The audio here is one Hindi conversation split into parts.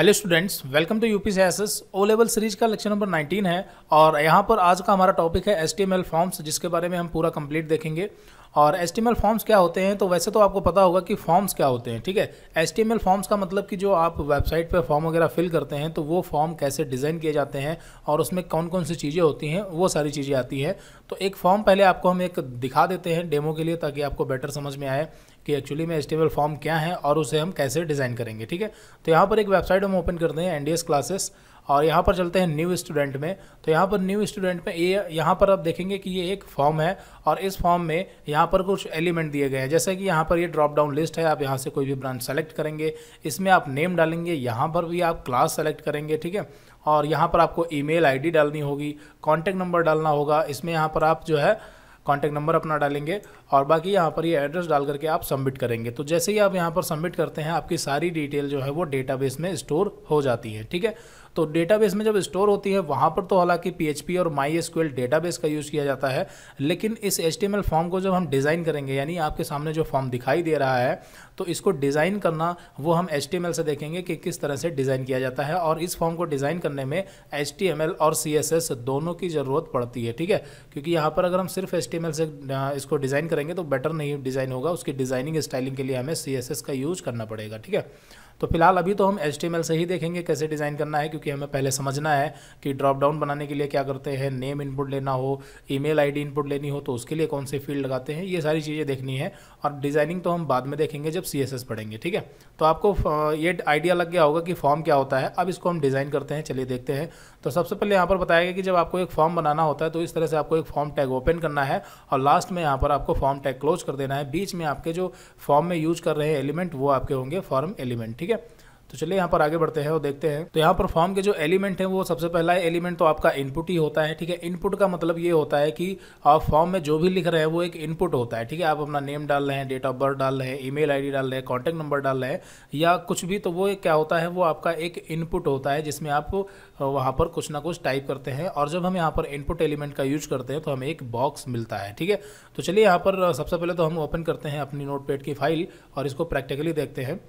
hello students welcome to U P C S O level series का लेक्चर नंबर 19 है और यहाँ पर आज का हमारा टॉपिक है एस फॉर्म्स जिसके बारे में हम पूरा कंप्लीट देखेंगे और एस फॉर्म्स क्या होते हैं तो वैसे तो आपको पता होगा कि फॉर्म्स क्या होते हैं ठीक है एस फॉर्म्स का मतलब कि जो आप वेबसाइट पर फॉर्म वगैरह फिल करते हैं तो वो फॉर्म कैसे डिज़ाइन किए जाते हैं और उसमें कौन कौन सी चीज़ें होती हैं वो सारी चीज़ें आती हैं तो एक फॉर्म पहले आपको हम एक दिखा देते हैं डेमो के लिए ताकि आपको बेटर समझ में आए कि एक्चुअली में एस्टेबल फॉर्म क्या है और उसे हम कैसे डिज़ाइन करेंगे ठीक है तो यहाँ पर एक वेबसाइट हम ओपन करते हैं एन क्लासेस और यहाँ पर चलते हैं न्यू स्टूडेंट में तो यहाँ पर न्यू स्टूडेंट में ये यहाँ पर आप देखेंगे कि ये एक फॉर्म है और इस फॉर्म में यहाँ पर कुछ एलिमेंट दिए गए हैं जैसे कि यहाँ पर ये ड्रॉप डाउन लिस्ट है आप यहाँ से कोई भी ब्रांच सेलेक्ट करेंगे इसमें आप नेम डालेंगे यहाँ पर भी आप क्लास सेलेक्ट करेंगे ठीक है और यहाँ पर आपको ई मेल डालनी होगी कॉन्टैक्ट नंबर डालना होगा इसमें यहाँ पर आप जो है कॉन्टैक्ट नंबर अपना डालेंगे और बाकी यहाँ पर ये यह एड्रेस डाल करके आप सबमिट करेंगे तो जैसे ही आप यहाँ पर सबमिट करते हैं आपकी सारी डिटेल जो है वो डेटाबेस में स्टोर हो जाती है ठीक है तो डेटाबेस में जब स्टोर होती है वहाँ पर तो हालांकि पी और माई एसक्यूएल डेटाबेस का यूज़ किया जाता है लेकिन इस एच फॉर्म को जब हम डिज़ाइन करेंगे यानी आपके सामने जो फॉर्म दिखाई दे रहा है तो इसको डिज़ाइन करना वो हम एच से देखेंगे कि किस तरह से डिज़ाइन किया जाता है और इस फॉर्म को डिज़ाइन करने में एच और सी दोनों की ज़रूरत पड़ती है ठीक है क्योंकि यहाँ पर अगर हम सिर्फ एच से इसको डिज़ाइन करेंगे तो बेटर नहीं डिज़ाइन होगा उसकी डिज़ाइनिंग स्टाइलिंग के लिए हमें सी का यूज़ करना पड़ेगा ठीक है तो फिलहाल अभी तो हम एच से ही देखेंगे कैसे डिज़ाइन करना है क्योंकि हमें पहले समझना है कि ड्रॉप डाउन बनाने के लिए क्या करते हैं नेम इनपुट लेना हो ईमेल आईडी इनपुट लेनी हो तो उसके लिए कौन से फील्ड लगाते हैं ये सारी चीज़ें देखनी है और डिज़ाइनिंग तो हम बाद में देखेंगे जब सी पढ़ेंगे ठीक है तो आपको ये आइडिया लग गया होगा कि फॉर्म क्या होता है अब इसको हम डिज़ाइन करते हैं चलिए देखते हैं तो सबसे पहले यहाँ पर बताया गया कि जब आपको एक फॉर्म बनाना होता है तो इस तरह से आपको एक फॉर्म टैग ओपन करना है और लास्ट में यहाँ पर आपको फॉर्म टैग क्लोज कर देना है बीच में आपके जो फॉर्म में यूज कर रहे हैं एलिमेंट वो आपके होंगे फॉर्म एलिमेंट ठीक है तो चलिए यहाँ पर आगे बढ़ते हैं और देखते हैं तो यहाँ पर फॉर्म के जो एलिमेंट है वो सबसे पहला एलिमेंट तो आपका इनपुट ही होता है ठीक है इनपुट का मतलब ये होता है कि आप फॉर्म में जो भी लिख रहे हैं वो एक इनपुट होता है ठीक है आप अपना नेम डाल रहे हैं डेट ऑफ बर्थ डाल रहे हैं ई मेल डाल रहे हैं कॉन्टैक्ट नंबर डाल रहे हैं या कुछ भी तो वो क्या होता है वो आपका एक इनपुट होता है जिसमें आप वहाँ पर कुछ ना कुछ टाइप करते हैं और जब हम यहाँ पर इनपुट एलिमेंट का यूज करते हैं तो हमें एक बॉक्स मिलता है ठीक है तो चलिए यहाँ पर सबसे पहले तो हम ओपन करते हैं अपनी नोट की फाइल और इसको प्रैक्टिकली देखते हैं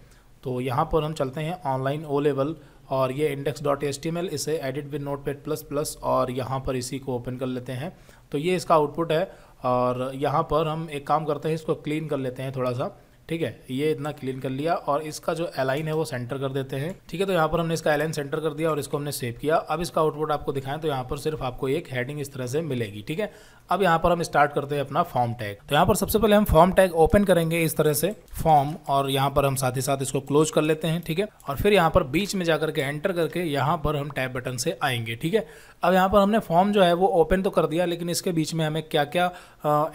तो यहाँ पर हम चलते हैं ऑनलाइन ओ लेवल और ये इंडेक्स डॉट एस इसे edit with notepad plus plus और यहाँ पर इसी को ओपन कर लेते हैं तो ये इसका आउटपुट है और यहाँ पर हम एक काम करते हैं इसको क्लीन कर लेते हैं थोड़ा सा ठीक है ये इतना क्लीन कर लिया और इसका जो एलाइन है वो सेंटर कर देते हैं ठीक है तो यहाँ पर हमने इसका एलाइन सेंटर कर दिया और इसको हमने सेव किया अब इसका आउटपुट आपको दिखाएं तो यहाँ पर सिर्फ आपको एक हेडिंग इस तरह से मिलेगी ठीक है अब यहाँ पर हम स्टार्ट करते हैं अपना फॉर्म टैग तो यहाँ पर सबसे पहले हम फॉर्म टैग ओपन करेंगे इस तरह से फॉर्म और यहाँ पर हम साथ ही साथ इसको क्लोज कर लेते हैं ठीक है और फिर यहाँ पर बीच में जाकर के एंटर करके यहाँ पर हम टैब बटन से आएंगे ठीक है अब यहाँ पर हमने फॉर्म जो है वो ओपन तो कर दिया लेकिन इसके बीच में हमें क्या क्या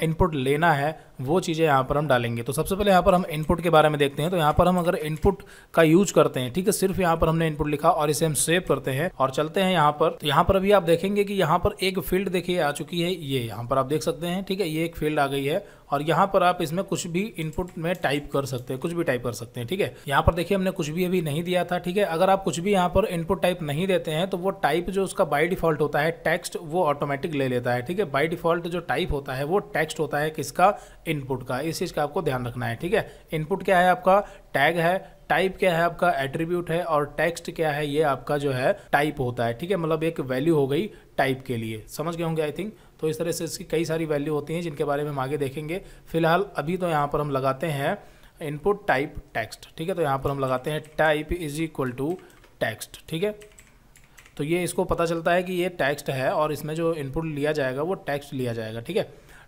इनपुट लेना है वो चीज़ें यहाँ पर हम डालेंगे तो सबसे पहले यहाँ पर हम इनपुट के बारे में देखते हैं तो यहाँ पर हम अगर इनपुट का यूज करते हैं ठीक है सिर्फ यहाँ पर हमने इनपुट लिखा और इसे हम सेव करते हैं और चलते हैं यहाँ पर तो यहाँ पर अभी आप देखेंगे कि यहाँ पर एक फील्ड देखिए आ चुकी है ये यहाँ पर आप देख सकते हैं ठीक है ये एक फील्ड आ गई है और यहाँ पर आप इसमें कुछ भी इनपुट में टाइप कर सकते हैं कुछ भी टाइप कर सकते हैं ठीक है यहाँ पर देखिए हमने कुछ भी अभी नहीं दिया था ठीक है अगर आप कुछ भी यहाँ पर इनपुट टाइप नहीं देते हैं तो वो टाइप जो उसका बाई डिफॉल्ट होता है टेक्स्ट वो ऑटोमेटिक ले लेता है ठीक है बाई डिफॉल्ट जो टाइप होता है वो टेक्स्ट होता है किसका इनपुट का इस चीज़ का आपको ध्यान रखना है ठीक है इनपुट क्या है आपका टैग है टाइप क्या है आपका एट्रीब्यूट है और टेक्स्ट क्या है ये आपका जो है टाइप होता है ठीक है मतलब एक वैल्यू हो गई टाइप के लिए समझ गए होंगे आई थिंक तो इस तरह से इसकी कई सारी वैल्यू होती हैं जिनके बारे में हम आगे देखेंगे फिलहाल अभी तो यहाँ पर हम लगाते हैं इनपुट टाइप टेक्स्ट ठीक है तो यहाँ पर हम लगाते हैं type is equal to text ठीक है तो ये इसको पता चलता है कि ये टेक्स्ट है और इसमें जो इनपुट लिया जाएगा वो टेक्स्ट लिया जाएगा ठीक है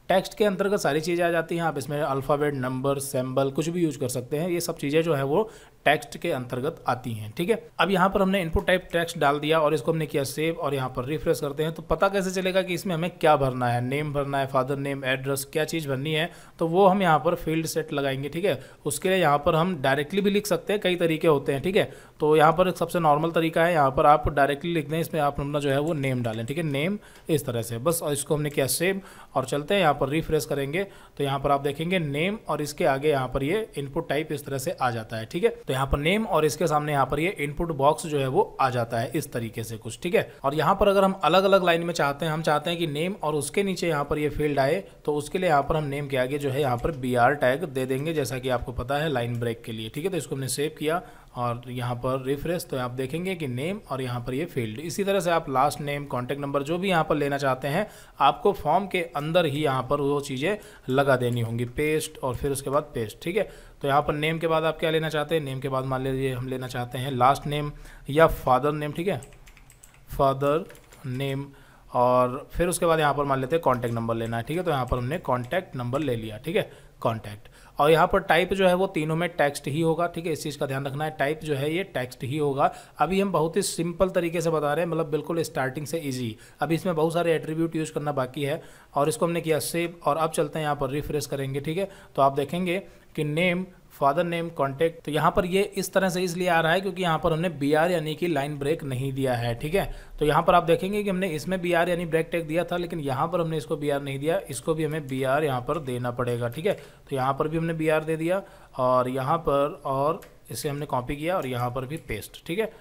टेक्स्ट के अंतर्गत सारी चीज़ें आ जाती हैं आप इसमें अल्फ़ाबेट नंबर सैम्बल कुछ भी यूज कर सकते हैं ये सब चीज़ें जो है वो टेक्स्ट के अंतर्गत आती हैं ठीक है अब यहाँ पर हमने इनपुट टाइप टेक्स्ट डाल दिया और इसको हमने किया सेव और यहाँ पर रिफ्रेश करते हैं तो पता कैसे चलेगा कि इसमें हमें क्या भरना है नेम भरना है फादर नेम एड्रेस क्या चीज़ भरनी है तो वो हम यहाँ पर फील्ड सेट लगाएंगे ठीक है उसके लिए यहाँ पर हम डायरेक्टली भी लिख सकते हैं कई तरीके होते हैं ठीक है तो यहाँ पर सबसे नॉर्मल तरीका है यहाँ पर आप डायरेक्टली लिख दें इसमें आप अपना जो है वो नेम डालें ठीक है नेम इस तरह से बस और इसको हमने किया सेव और चलते हैं यहाँ पर रिफ्रेश करेंगे तो यहाँ पर आप देखेंगे नेम और इसके आगे यहाँ पर ये इनपुट टाइप इस तरह से आ जाता है ठीक है तो यहाँ पर नेम और इसके सामने यहाँ पर ये इनपुट बॉक्स जो है वो आ जाता है इस तरीके से कुछ ठीक है और यहाँ पर अगर हम अलग अलग लाइन में चाहते हैं हम चाहते हैं कि नेम और उसके नीचे यहाँ पर ये फील्ड आए तो उसके लिए यहाँ पर हम नेम के आगे जो है यहाँ पर बी टैग दे देंगे जैसा कि आपको पता है लाइन ब्रेक के लिए ठीक है तो इसको हमने सेव किया और यहाँ पर रिफ्रेश तो आप देखेंगे कि नेम और यहाँ पर ये फील्ड इसी तरह से आप लास्ट नेम कॉन्टैक्ट नंबर जो भी यहाँ पर लेना चाहते हैं आपको फॉर्म के अंदर ही यहाँ पर वो चीज़ें लगा देनी होंगी पेस्ट और फिर उसके बाद पेस्ट ठीक है तो यहाँ पर नेम के बाद आप क्या लेना चाहते हैं नेम के बाद मान लीजिए हम लेना चाहते हैं लास्ट नेम या फादर नेम ठीक है फादर नेम और फिर उसके बाद यहाँ पर मान लेते हैं कॉन्टैक्ट नंबर लेना है ठीक है तो यहाँ पर हमने कॉन्टैक्ट नंबर ले लिया ठीक है कॉन्टैक्ट और यहाँ पर टाइप जो है वो तीनों में टेक्स्ट ही होगा ठीक है इस चीज़ का ध्यान रखना है टाइप जो है ये टेक्स्ट ही होगा अभी हम बहुत ही सिंपल तरीके से बता रहे हैं मतलब बिल्कुल स्टार्टिंग से ईजी अभी इसमें बहुत सारे एट्रीब्यूट यूज़ करना बाकी है और इसको हमने किया सेव और अब चलते हैं यहाँ पर रिफ्रेश करेंगे ठीक है तो आप देखेंगे कि नेम फादर नेम कॉन्टेक्ट तो यहाँ पर ये इस तरह से इसलिए आ रहा है क्योंकि यहाँ पर हमने बी आर यानी कि लाइन ब्रेक नहीं दिया है ठीक है तो यहाँ पर आप देखेंगे कि हमने इसमें बी आर यानी ब्रेक टेक दिया था लेकिन यहाँ पर हमने इसको बी आर नहीं दिया इसको भी हमें बी आर यहाँ पर देना पड़ेगा ठीक है तो यहाँ पर भी हमने बी आर दे दिया और यहाँ पर और इसे हमने कॉपी किया और यहाँ पर भी पेस्ट ठीक है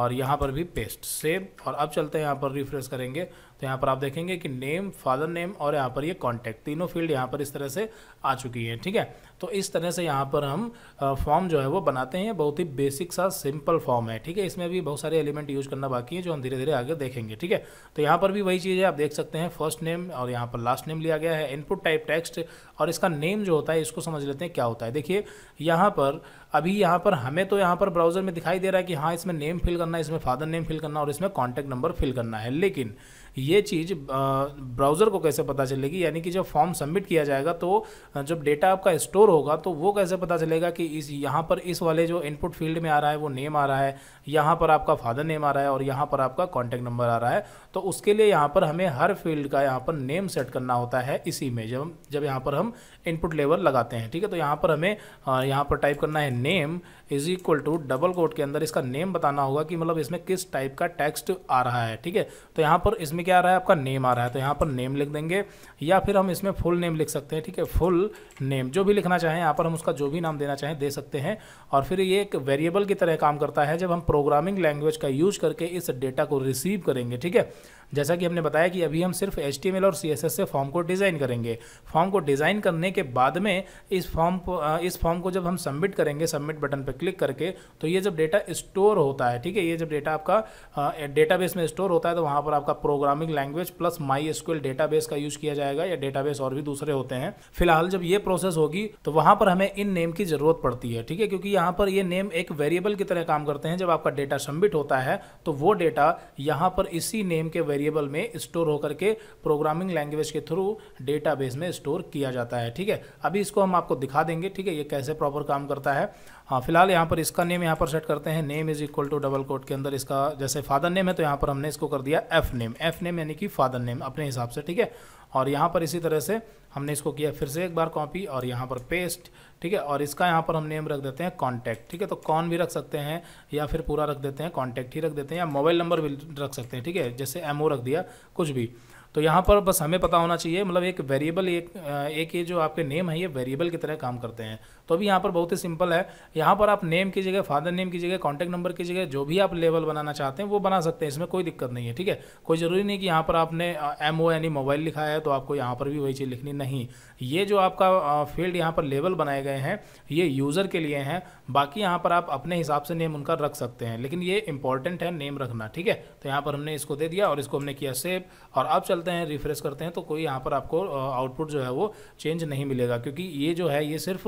और यहाँ पर भी पेस्ट सेव और अब चलते हैं यहाँ पर रिफ्रेश करेंगे तो यहाँ पर आप देखेंगे कि नेम फादर नेम और यहाँ पर ये कॉन्टैक्ट तीनों फील्ड यहाँ पर इस तरह से आ चुकी है ठीक है तो इस तरह से यहाँ पर हम फॉर्म जो है वो बनाते हैं बहुत ही बेसिक सा सिंपल फॉर्म है ठीक है इसमें भी बहुत सारे एलिमेंट यूज करना बाकी है जो हम धीरे धीरे आगे देखेंगे ठीक है तो यहाँ पर भी वही चीज़ है आप देख सकते हैं फर्स्ट नेम और यहाँ पर लास्ट नेम लिया गया है इनपुट टाइप टेक्स्ट और इसका नेम जो होता है इसको समझ लेते हैं क्या होता है देखिए यहाँ पर अभी यहाँ पर हमें तो यहाँ पर ब्राउजर में दिखाई दे रहा है कि हाँ इसमें नेम फिल करना है इसमें फादर नेम फिल करना और इसमें कॉन्टैक्ट नंबर फिल करना है लेकिन ये चीज़ ब्राउज़र को कैसे पता चलेगी यानी कि जब फॉर्म सबमिट किया जाएगा तो जब डेटा आपका स्टोर होगा तो वो कैसे पता चलेगा कि इस यहाँ पर इस वाले जो इनपुट फील्ड में आ रहा है वो नेम आ रहा है यहाँ पर आपका फादर नेम आ रहा है और यहाँ पर आपका कॉन्टैक्ट नंबर आ रहा है तो उसके लिए यहाँ पर हमें हर फील्ड का यहाँ पर नेम सेट करना होता है इसी में जब जब यहाँ पर हम इनपुट लेवल लगाते हैं ठीक है तो यहाँ पर हमें यहाँ पर टाइप करना है name is equal to double quote के अंदर इसका नेम बताना होगा कि मतलब इसमें किस टाइप का टेक्स्ट आ रहा है ठीक है तो यहाँ पर इसमें क्या आ रहा है आपका नेम आ रहा है तो यहाँ पर नेम लिख देंगे या फिर हम इसमें फुल नेम लिख सकते हैं ठीक है फुल नेम जो भी लिखना चाहें यहाँ पर हम उसका जो भी नाम देना चाहें दे सकते हैं और फिर ये एक वेरिएबल की तरह काम करता है जब हम प्रोग्रामिंग लैंग्वेज का यूज करके इस डेटा को रिसीव करेंगे ठीक है जैसा कि हमने बताया कि अभी हम सिर्फ एच और सी से फॉर्म को डिज़ाइन करेंगे फॉर्म को डिज़ाइन करने के बाद में इस फॉर्म इस फॉर्म को जब हम सबमिट करेंगे सबमिट बटन पर क्लिक करके तो ये जब डेटा स्टोर होता है ठीक है ये जब डेटा आपका डेटाबेस में स्टोर होता है तो वहाँ पर आपका programming language plus MySQL database का यूज़ किया जाएगा या डेटाबेस और भी दूसरे होते हैं फिलहाल जब ये प्रोसेस होगी तो वहाँ पर हमें इन नेम की ज़रूरत पड़ती है ठीक है क्योंकि यहाँ पर ये नेम एक वेरिएबल की तरह काम करते हैं जब आपका डेटा सबमिट होता है तो वो डेटा यहाँ पर इसी नेम के वेरिए वेरिएबल में स्टोर होकर के प्रोग्रामिंग लैंग्वेज के थ्रू डेटाबेस में स्टोर किया जाता है ठीक है अभी इसको हम आपको दिखा देंगे ठीक है ये कैसे प्रॉपर काम करता है हाँ फिलहाल यहाँ पर इसका नेम यहाँ पर सेट करते हैं name is equal to double quote के अंदर इसका जैसे फादर नेम है तो यहाँ पर हमने इसको कर दिया एफ नेम एफ नेम यानी कि फादर नेम अपने हिसाब से ठीक है और यहाँ पर इसी तरह से हमने इसको किया फिर से एक बार कॉपी और यहाँ पर पेस्ट ठीक है और इसका यहाँ पर हम नेम रख देते हैं कॉन्टैक्ट ठीक है तो कौन भी रख सकते हैं या फिर पूरा रख देते हैं कॉन्टैक्ट ही रख देते हैं या मोबाइल नंबर भी रख सकते हैं ठीक है जैसे एम रख दिया कुछ भी तो यहाँ पर बस हमें पता होना चाहिए मतलब एक वेरिएबल एक एक ये जो आपके नेम है ये वेरिएबल की तरह काम करते हैं तो अभी यहाँ पर बहुत ही सिंपल है यहाँ पर आप नेम की जगह फादर नेम की जगह कॉन्टैक्ट नंबर की जगह जो भी आप लेवल बनाना चाहते हैं वो बना सकते हैं इसमें कोई दिक्कत नहीं है ठीक है कोई ज़रूरी नहीं कि यहाँ पर आपने एम ओ यानी मोबाइल लिखा है तो आपको यहाँ पर भी वही चीज़ लिखनी नहीं ये जो आपका फील्ड यहाँ पर लेवल बनाए गए हैं ये यूज़र के लिए हैं बाकी यहाँ पर आप अपने हिसाब से नेम उनका रख सकते हैं लेकिन ये इंपॉर्टेंट है नेम रखना ठीक है तो यहाँ पर हमने इसको दे दिया और इसको हमने किया सेव और अब चलते हैं रिफ्रेश करते हैं तो कोई यहाँ पर आपको आउटपुट जो है वो चेंज नहीं मिलेगा क्योंकि ये जो है ये सिर्फ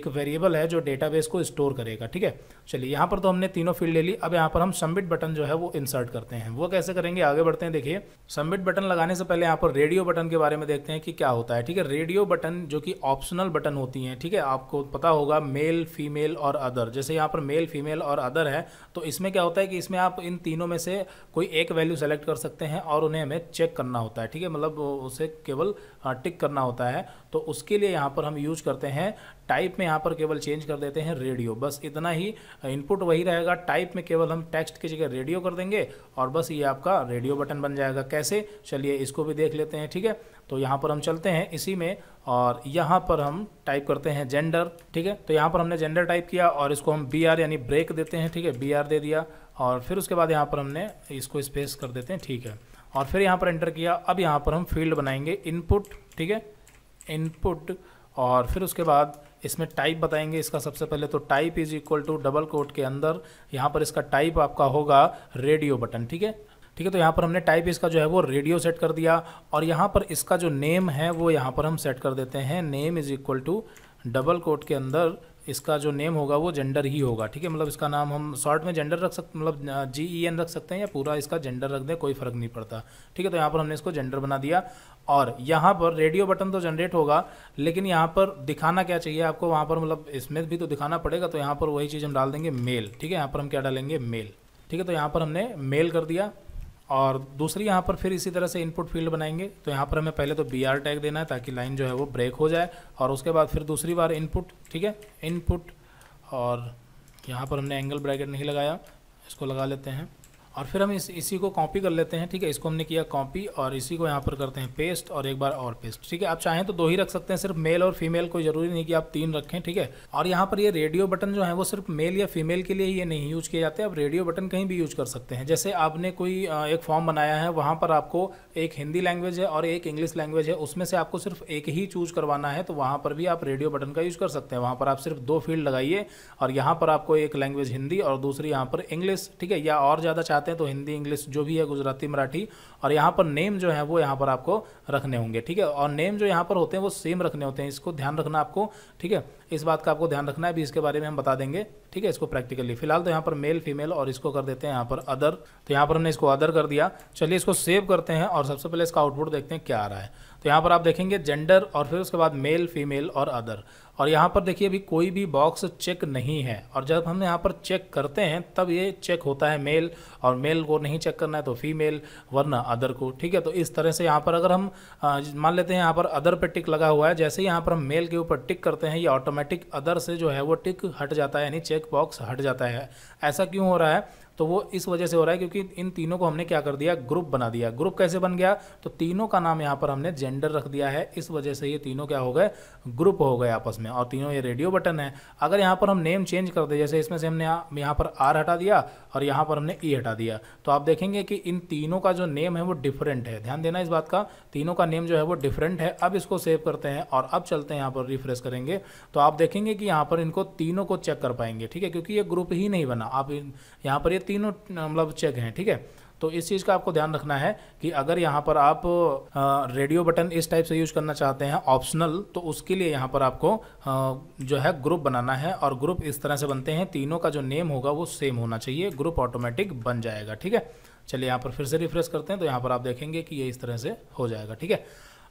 एक वेरिएबल है जो डेटाबेस को स्टोर करेगा ठीक है चलिए यहाँ पर तो हमने तीनों फील्ड ले ली अब यहाँ पर हम सबमिट बटन जो है वो इंसर्ट करते हैं वो कैसे करेंगे आगे बढ़ते हैं देखिए सबमिट बटन लगाने से पहले यहाँ पर रेडियो बटन के बारे में देखते हैं कि क्या होता है ठीक है रेडियो बटन जो कि ऑप्शनल बटन होती हैं ठीक है आपको पता होगा मेल फीमेल और अदर जैसे यहाँ पर मेल फीमेल और अदर है तो इसमें क्या होता है कि इसमें आप इन तीनों में से कोई एक वैल्यू सेलेक्ट कर सकते हैं और उन्हें हमें चेक करना होता है ठीक है मतलब उसे केवल टिक हाँ, करना होता है तो उसके लिए यहाँ पर हम यूज करते हैं टाइप में यहाँ पर केवल चेंज कर देते हैं रेडियो बस इतना ही इनपुट वही रहेगा टाइप में केवल हम टेक्स्ट की जगह रेडियो कर देंगे और बस ये आपका रेडियो बटन बन जाएगा कैसे चलिए इसको भी देख लेते हैं ठीक है तो यहाँ पर हम चलते हैं इसी में और यहाँ पर हम टाइप करते हैं जेंडर ठीक है तो यहाँ पर हमने जेंडर टाइप किया और इसको हम बी आर यानी ब्रेक देते हैं ठीक है बी आर दे दिया और फिर उसके बाद यहाँ पर हमने इसको स्पेस कर देते हैं ठीक है और फिर यहाँ पर एंटर किया अब यहाँ पर हम फील्ड बनाएंगे इनपुट ठीक है इनपुट और फिर उसके बाद इसमें टाइप बताएंगे इसका सबसे पहले तो type is equal to double quote के अंदर यहाँ पर इसका टाइप आपका होगा रेडियो बटन ठीक है ठीक है तो यहाँ पर हमने टाइप इसका जो है वो रेडियो सेट कर दिया और यहाँ पर इसका जो नेम है वो यहाँ पर हम सेट कर देते हैं name is equal to double quote के अंदर इसका जो नेम होगा वो जेंडर ही होगा ठीक है मतलब इसका नाम हम शॉर्ट में जेंडर रख सकते मतलब जी ई एन रख सकते हैं या पूरा इसका जेंडर रख दें कोई फ़र्क नहीं पड़ता ठीक है तो यहाँ पर हमने इसको जेंडर बना दिया और यहाँ पर रेडियो बटन तो जनरेट होगा लेकिन यहाँ पर दिखाना क्या चाहिए आपको वहाँ पर मतलब इसमें भी तो दिखाना पड़ेगा तो यहाँ पर वही चीज़ हम डाल देंगे मेल ठीक है यहाँ पर हम क्या डालेंगे मेल ठीक है तो यहाँ पर हमने मेल कर दिया और दूसरी यहाँ पर फिर इसी तरह से इनपुट फील्ड बनाएंगे तो यहाँ पर हमें पहले तो बी आर टैग देना है ताकि लाइन जो है वो ब्रेक हो जाए और उसके बाद फिर दूसरी बार इनपुट ठीक है इनपुट और यहाँ पर हमने एंगल ब्रैकेट नहीं लगाया इसको लगा लेते हैं और फिर हम इस इसी को कॉपी कर लेते हैं ठीक है इसको हमने किया कॉपी और इसी को यहाँ पर करते हैं पेस्ट और एक बार और पेस्ट ठीक है आप चाहें तो दो ही रख सकते हैं सिर्फ मेल और फीमेल कोई जरूरी नहीं कि आप तीन रखें ठीक है और यहाँ पर ये रेडियो बटन जो है वो सिर्फ मेल या फीमेल के लिए ही ये नहीं यूज किए जाते आप रेडियो बटन कहीं भी यूज कर सकते हैं जैसे आपने कोई एक फॉर्म बनाया है वहाँ पर आपको एक हिंदी लैंग्वेज है और एक इंग्लिश लैंग्वेज है उसमें से आपको सिर्फ एक ही चूज करवाना है तो वहाँ पर भी आप रेडियो बटन का यूज कर सकते हैं वहाँ पर आप सिर्फ दो फील्ड लगाइए और यहाँ पर आपको एक लैंग्वेज हिंदी और दूसरी यहाँ पर इंग्लिश ठीक है या और ज़्यादा चाहते चाहते हैं तो हिंदी इंग्लिश जो भी है गुजराती मराठी और यहाँ पर नेम जो है वो यहाँ पर आपको रखने होंगे ठीक है और नेम जो यहाँ पर होते हैं वो सेम रखने होते हैं इसको ध्यान रखना आपको ठीक है इस बात का आपको ध्यान रखना है भी इसके बारे में हम बता देंगे ठीक है इसको प्रैक्टिकली फिलहाल तो यहाँ पर मेल फीमेल और इसको कर देते हैं यहाँ पर अदर तो यहाँ पर हमने इसको अदर कर दिया चलिए इसको सेव करते हैं और सबसे पहले इसका आउटपुट देखते हैं क्या आ रहा है तो यहाँ पर आप देखेंगे जेंडर और फिर उसके बाद मेल फीमेल और अदर और यहाँ पर देखिए अभी कोई भी बॉक्स चेक नहीं है और जब हमने यहाँ पर चेक करते हैं तब ये चेक होता है मेल और मेल को नहीं चेक करना है तो फीमेल वरना अदर को ठीक है तो इस तरह से यहाँ पर अगर हम मान लेते हैं यहाँ पर अदर पर टिक लगा हुआ है जैसे ही यहाँ पर हम मेल के ऊपर टिक करते हैं ये ऑटोमेटिक टिक अदर से जो है वो टिक हट जाता है यानी चेक बॉक्स हट जाता है ऐसा क्यों हो रहा है तो वो इस वजह से हो रहा है क्योंकि इन तीनों को हमने क्या कर दिया ग्रुप बना दिया ग्रुप कैसे बन गया तो तीनों का नाम यहाँ पर हमने जेंडर रख दिया है इस वजह से ये तीनों क्या हो गए ग्रुप हो गए आपस में और तीनों ये रेडियो बटन है अगर यहाँ पर हम नेम चेंज कर दे जैसे इसमें से हमने यहाँ पर आर हटा दिया और यहाँ पर हमने ई e हटा दिया तो आप देखेंगे कि इन तीनों का जो नेम है वो डिफरेंट है ध्यान देना इस बात का तीनों का नेम जो है वो डिफरेंट है अब इसको सेव करते हैं और अब चलते हैं यहाँ पर रिफ्रेश करेंगे तो आप देखेंगे कि यहाँ पर इनको तीनों को चेक कर पाएंगे ठीक है क्योंकि ये ग्रुप ही नहीं बना आप यहाँ पर ये तीनों मतलब चेक हैं ठीक है तो इस चीज़ का आपको ध्यान रखना है कि अगर यहाँ पर आप रेडियो बटन इस टाइप से यूज़ करना चाहते हैं ऑप्शनल तो उसके लिए यहाँ पर आपको जो है ग्रुप बनाना है और ग्रुप इस तरह से बनते हैं तीनों का जो नेम होगा वो सेम होना चाहिए ग्रुप ऑटोमेटिक बन जाएगा ठीक है चलिए यहाँ पर फिर से रिफ्रेश करते हैं तो यहाँ पर आप देखेंगे कि ये इस तरह से हो जाएगा ठीक है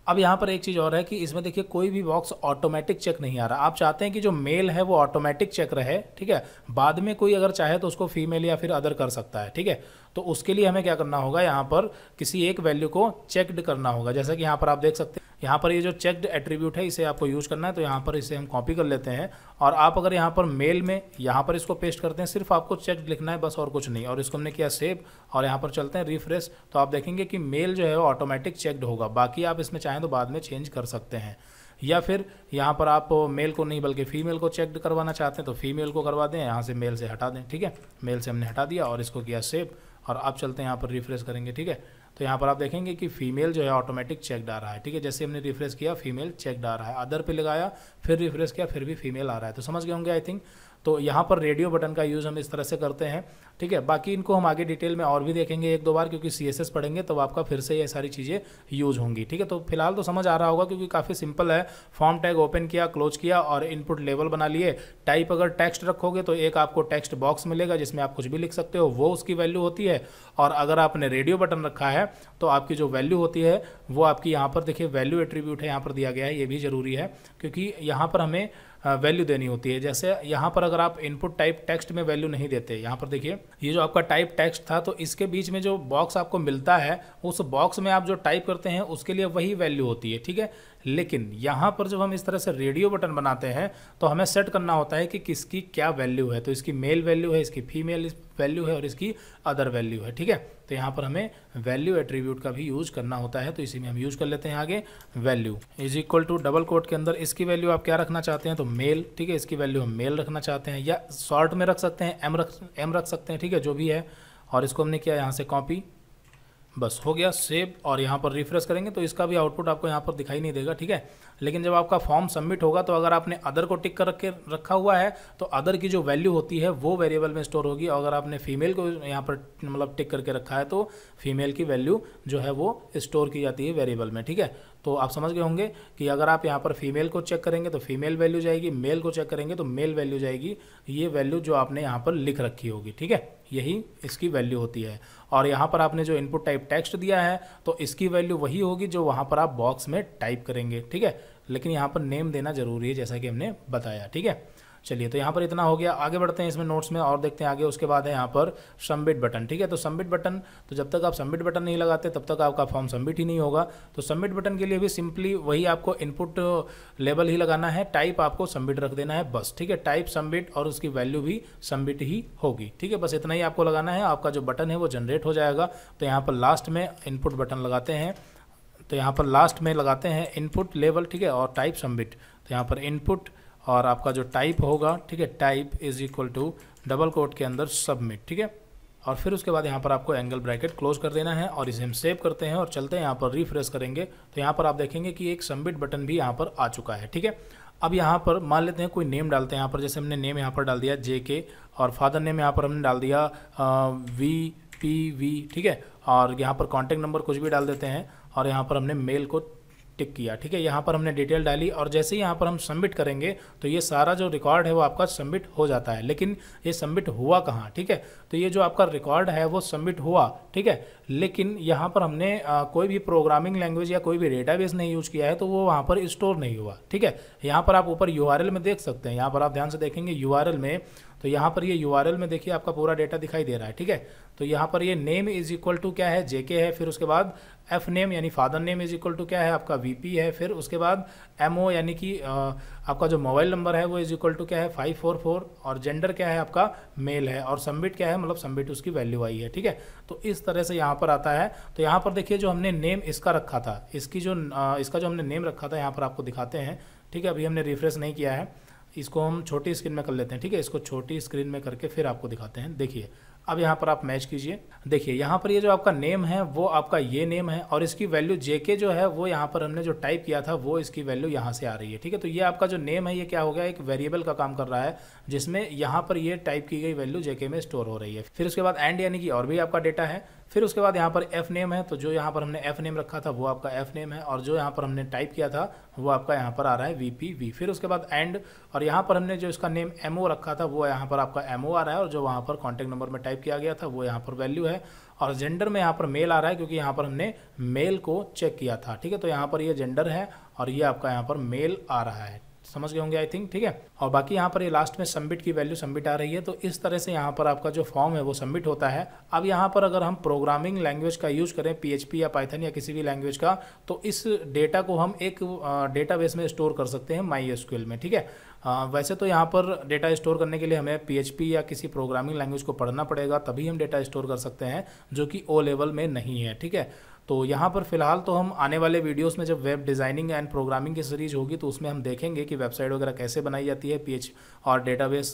अब यहाँ पर एक चीज़ और है कि इसमें देखिए कोई भी बॉक्स ऑटोमेटिक चेक नहीं आ रहा आप चाहते हैं कि जो मेल है वो ऑटोमेटिक चेक रहे ठीक है बाद में कोई अगर चाहे तो उसको फीमेल या फिर अदर कर सकता है ठीक है तो उसके लिए हमें क्या करना होगा यहाँ पर किसी एक वैल्यू को चेकड करना होगा जैसा कि यहाँ पर आप देख सकते हैं यहाँ पर ये जो चेकड एट्रीब्यूट है इसे आपको यूज करना है तो यहाँ पर इसे हम कॉपी कर लेते हैं और आप अगर यहाँ पर मेल में यहाँ पर इसको पेस्ट करते हैं सिर्फ आपको चेकड लिखना है बस और कुछ नहीं और इसको हमने किया सेव और यहाँ पर चलते हैं रिफ्रेश तो आप देखेंगे कि मेल जो है वो ऑटोमेटिक चेक्ड होगा बाकी आप इसमें चाहें तो बाद में चेंज कर सकते हैं या फिर यहाँ पर आप मेल को नहीं बल्कि फीमेल को चेक करवाना चाहते हैं तो फीमेल को करवा दें यहाँ से मेल से हटा दें ठीक है मेल से हमने हटा दिया और इसको किया सेव और आप चलते हैं यहाँ पर रिफ्रेश करेंगे ठीक है तो यहाँ पर आप देखेंगे कि फीमेल जो है ऑटोमेटिक चेक आ रहा है ठीक है जैसे हमने रिफ्रेश किया फीमेल चेक आ रहा है अदर पे लगाया फिर रिफ्रेश किया फिर भी फीमेल आ रहा है तो समझ गए होंगे आई थिंक तो यहाँ पर रेडियो बटन का यूज़ हम इस तरह से करते हैं ठीक है बाकी इनको हम आगे डिटेल में और भी देखेंगे एक दो बार क्योंकि सी पढ़ेंगे तो आपका फिर से ये सारी चीज़ें यूज़ होंगी ठीक है तो फिलहाल तो समझ आ रहा होगा क्योंकि काफ़ी सिंपल है फॉर्म टैग ओपन किया क्लोज किया और इनपुट लेवल बना लिए टाइप अगर टेक्स्ट रखोगे तो एक आपको टेक्स्ट बॉक्स मिलेगा जिसमें आप कुछ भी लिख सकते हो वो उसकी वैल्यू होती है और अगर आपने रेडियो बटन रखा है तो आपकी जो वैल्यू होती है वो आपकी यहाँ पर देखिए वैल्यू एट्रीब्यूट है यहाँ पर दिया गया है ये भी ज़रूरी है क्योंकि यहाँ पर हमें वैल्यू देनी होती है जैसे यहाँ पर अगर आप इनपुट टाइप टेक्स्ट में वैल्यू नहीं देते यहाँ पर देखिए ये जो आपका टाइप टेक्स्ट था तो इसके बीच में जो बॉक्स आपको मिलता है उस बॉक्स में आप जो टाइप करते हैं उसके लिए वही वैल्यू होती है ठीक है लेकिन यहाँ पर जब हम इस तरह से रेडियो बटन बनाते हैं तो हमें सेट करना होता है कि किसकी क्या वैल्यू है तो इसकी मेल वैल्यू है इसकी फीमेल वैल्यू है और इसकी अदर वैल्यू है ठीक है तो यहाँ पर हमें वैल्यू एट्रीब्यूट का भी यूज करना होता है तो इसी में हम यूज कर लेते हैं आगे value is equal to double quote के अंदर इसकी वैल्यू आप क्या रखना चाहते हैं तो मेल ठीक है इसकी वैल्यू हम मेल रखना चाहते हैं या शॉर्ट में रख सकते हैं एम रख एम रख सकते हैं ठीक है जो भी है और इसको हमने किया यहाँ से कॉपी बस हो गया सेव और यहाँ पर रिफ्रेश करेंगे तो इसका भी आउटपुट आपको यहाँ पर दिखाई नहीं देगा ठीक है लेकिन जब आपका फॉर्म सबमिट होगा तो अगर आपने अदर को टिक कर रखे रखा हुआ है तो अदर की जो वैल्यू होती है वो वेरिएबल में स्टोर होगी अगर आपने फीमेल को यहाँ पर मतलब टिक करके रखा है तो फीमेल की वैल्यू जो है वो स्टोर की जाती है वेरिएबल में ठीक है तो आप समझ गए होंगे कि अगर आप यहाँ पर फीमेल को चेक करेंगे तो फीमेल वैल्यू जाएगी मेल को चेक करेंगे तो मेल वैल्यू जाएगी ये वैल्यू जो आपने यहाँ पर लिख रखी होगी ठीक है यही इसकी वैल्यू होती है और यहाँ पर आपने जो इनपुट टाइप टेक्स्ट दिया है तो इसकी वैल्यू वही होगी जो वहाँ पर आप बॉक्स में टाइप करेंगे ठीक है लेकिन यहाँ पर नेम देना ज़रूरी है जैसा कि हमने बताया ठीक है चलिए तो यहाँ पर इतना हो गया आगे बढ़ते हैं इसमें नोट्स में और देखते हैं आगे उसके बाद है यहाँ पर सबमिट बटन ठीक है तो सबमिट बटन तो जब तक आप सबमिट बटन नहीं लगाते तब तक आपका फॉर्म सबमिट ही नहीं होगा तो सबमिट बटन के लिए भी सिंपली वही आपको इनपुट लेवल ही लगाना है टाइप आपको सबमिट रख देना है बस ठीक है टाइप सबमिट और उसकी वैल्यू भी सबमिट ही होगी ठीक है बस इतना ही आपको लगाना है आपका जो बटन है वो जनरेट हो जाएगा तो यहाँ पर लास्ट में इनपुट बटन लगाते हैं तो यहाँ पर लास्ट में लगाते हैं इनपुट लेवल ठीक है और टाइप सबमिट तो यहाँ पर इनपुट और आपका जो टाइप होगा ठीक है type is equal to double quote के अंदर सबमिट ठीक है और फिर उसके बाद यहाँ पर आपको एंगल ब्रैकेट क्लोज कर देना है और इसे हम सेव करते हैं और चलते हैं यहाँ पर रिफ्रेश करेंगे तो यहाँ पर आप देखेंगे कि एक सबमिट बटन भी यहाँ पर आ चुका है ठीक है अब यहाँ पर मान लेते हैं कोई नेम डालते हैं यहाँ पर जैसे हमने नेम यहाँ पर डाल दिया जे के और फादर नेम यहाँ पर हमने डाल दिया वी पी वी ठीक है और यहाँ पर कॉन्टैक्ट नंबर कुछ भी डाल देते हैं और यहाँ पर हमने मेल को टिक किया ठीक है यहाँ पर हमने डिटेल डाली और जैसे ही यहाँ पर हम सबमिट करेंगे तो ये सारा जो रिकॉर्ड है वो आपका सबमिट हो जाता है लेकिन ये सबमिट हुआ कहाँ ठीक है तो ये जो आपका रिकॉर्ड है वो सबमिट हुआ ठीक है लेकिन यहाँ पर हमने आ, कोई भी प्रोग्रामिंग लैंग्वेज या कोई भी डेटाबेस नहीं यूज किया है तो वो वहाँ पर स्टोर नहीं हुआ ठीक है यहाँ पर आप ऊपर यू में देख सकते हैं यहाँ पर आप ध्यान से देखेंगे यू में तो यहाँ पर ये यू में देखिए आपका पूरा डेटा दिखाई दे रहा है ठीक है तो यहाँ पर ये नेम इज इक्वल टू क्या है जेके है फिर उसके बाद एफ नेम यानी father name is equal to क्या है आपका वीपी है फिर उसके बाद एम ओ यानी कि आपका जो मोबाइल नंबर है वो इज इक्वल टू क्या है फाइव फोर फोर और जेंडर क्या है आपका मेल है और सबमिट क्या है मतलब सबमिट उसकी वैल्यू आई है ठीक है तो इस तरह से यहाँ पर आता है तो यहाँ पर देखिए जो हमने नेम इसका रखा था इसकी जो इसका जो हमने नेम रखा था यहाँ पर आपको दिखाते हैं ठीक है अभी हमने रिफ्रेश नहीं किया है इसको हम छोटी स्क्रीन में कर लेते हैं ठीक है इसको छोटी स्क्रीन में करके फिर आपको दिखाते हैं देखिए अब यहाँ पर आप मैच कीजिए देखिए यहाँ पर ये जो आपका नेम है वो आपका ये नेम है और इसकी वैल्यू जेके जो है वो यहाँ पर हमने जो टाइप किया था वो इसकी वैल्यू यहाँ से आ रही है ठीक है तो ये आपका जो नेम है ये क्या हो गया एक वेरिएबल का काम कर रहा है जिसमें यहाँ पर ये टाइप की गई वैल्यू जेके में स्टोर हो रही है फिर उसके बाद एंड यानी कि और भी आपका डेटा है फिर उसके बाद यहाँ पर एफ नेम है तो जो यहाँ पर हमने एफ नेम रखा था वो आपका एफ नेम है और जो यहाँ पर हमने टाइप किया था वो आपका यहाँ पर आ रहा है वी पी वी फिर उसके बाद एंड और यहाँ पर हमने जो इसका नेम एम ओ रखा था वो यहाँ पर आपका एम ओ आ रहा है और जो वहाँ पर कॉन्टैक्ट नंबर में टाइप किया गया था वो यहाँ पर वैल्यू है और जेंडर में यहाँ पर मेल आ रहा है क्योंकि यहाँ पर हमने मेल को चेक किया था ठीक है तो यहाँ पर ये यह जेंडर है और ये आपका यहाँ पर मेल आ रहा है समझ गए होंगे आई थिंक ठीक है और बाकी यहाँ पर ये लास्ट में सबमिट की वैल्यू सबमिट आ रही है तो इस तरह से यहाँ पर आपका जो फॉर्म है वो सबमिट होता है अब यहाँ पर अगर हम प्रोग्रामिंग लैंग्वेज का यूज़ करें पी या पाइथन या किसी भी लैंग्वेज का तो इस डेटा को हम एक डेटा में स्टोर कर सकते हैं माई में ठीक है आ, वैसे तो यहाँ पर डेटा स्टोर करने के लिए हमें पी या किसी प्रोग्रामिंग लैंग्वेज को पढ़ना पड़ेगा तभी हम डेटा स्टोर कर सकते हैं जो कि ओ लेवल में नहीं है ठीक है तो यहाँ पर फिलहाल तो हम आने वाले वीडियोस में जब वेब डिज़ाइनिंग एंड प्रोग्रामिंग की सीरीज होगी तो उसमें हम देखेंगे कि वेबसाइट वगैरह कैसे बनाई जाती है पीएच और डेटाबेस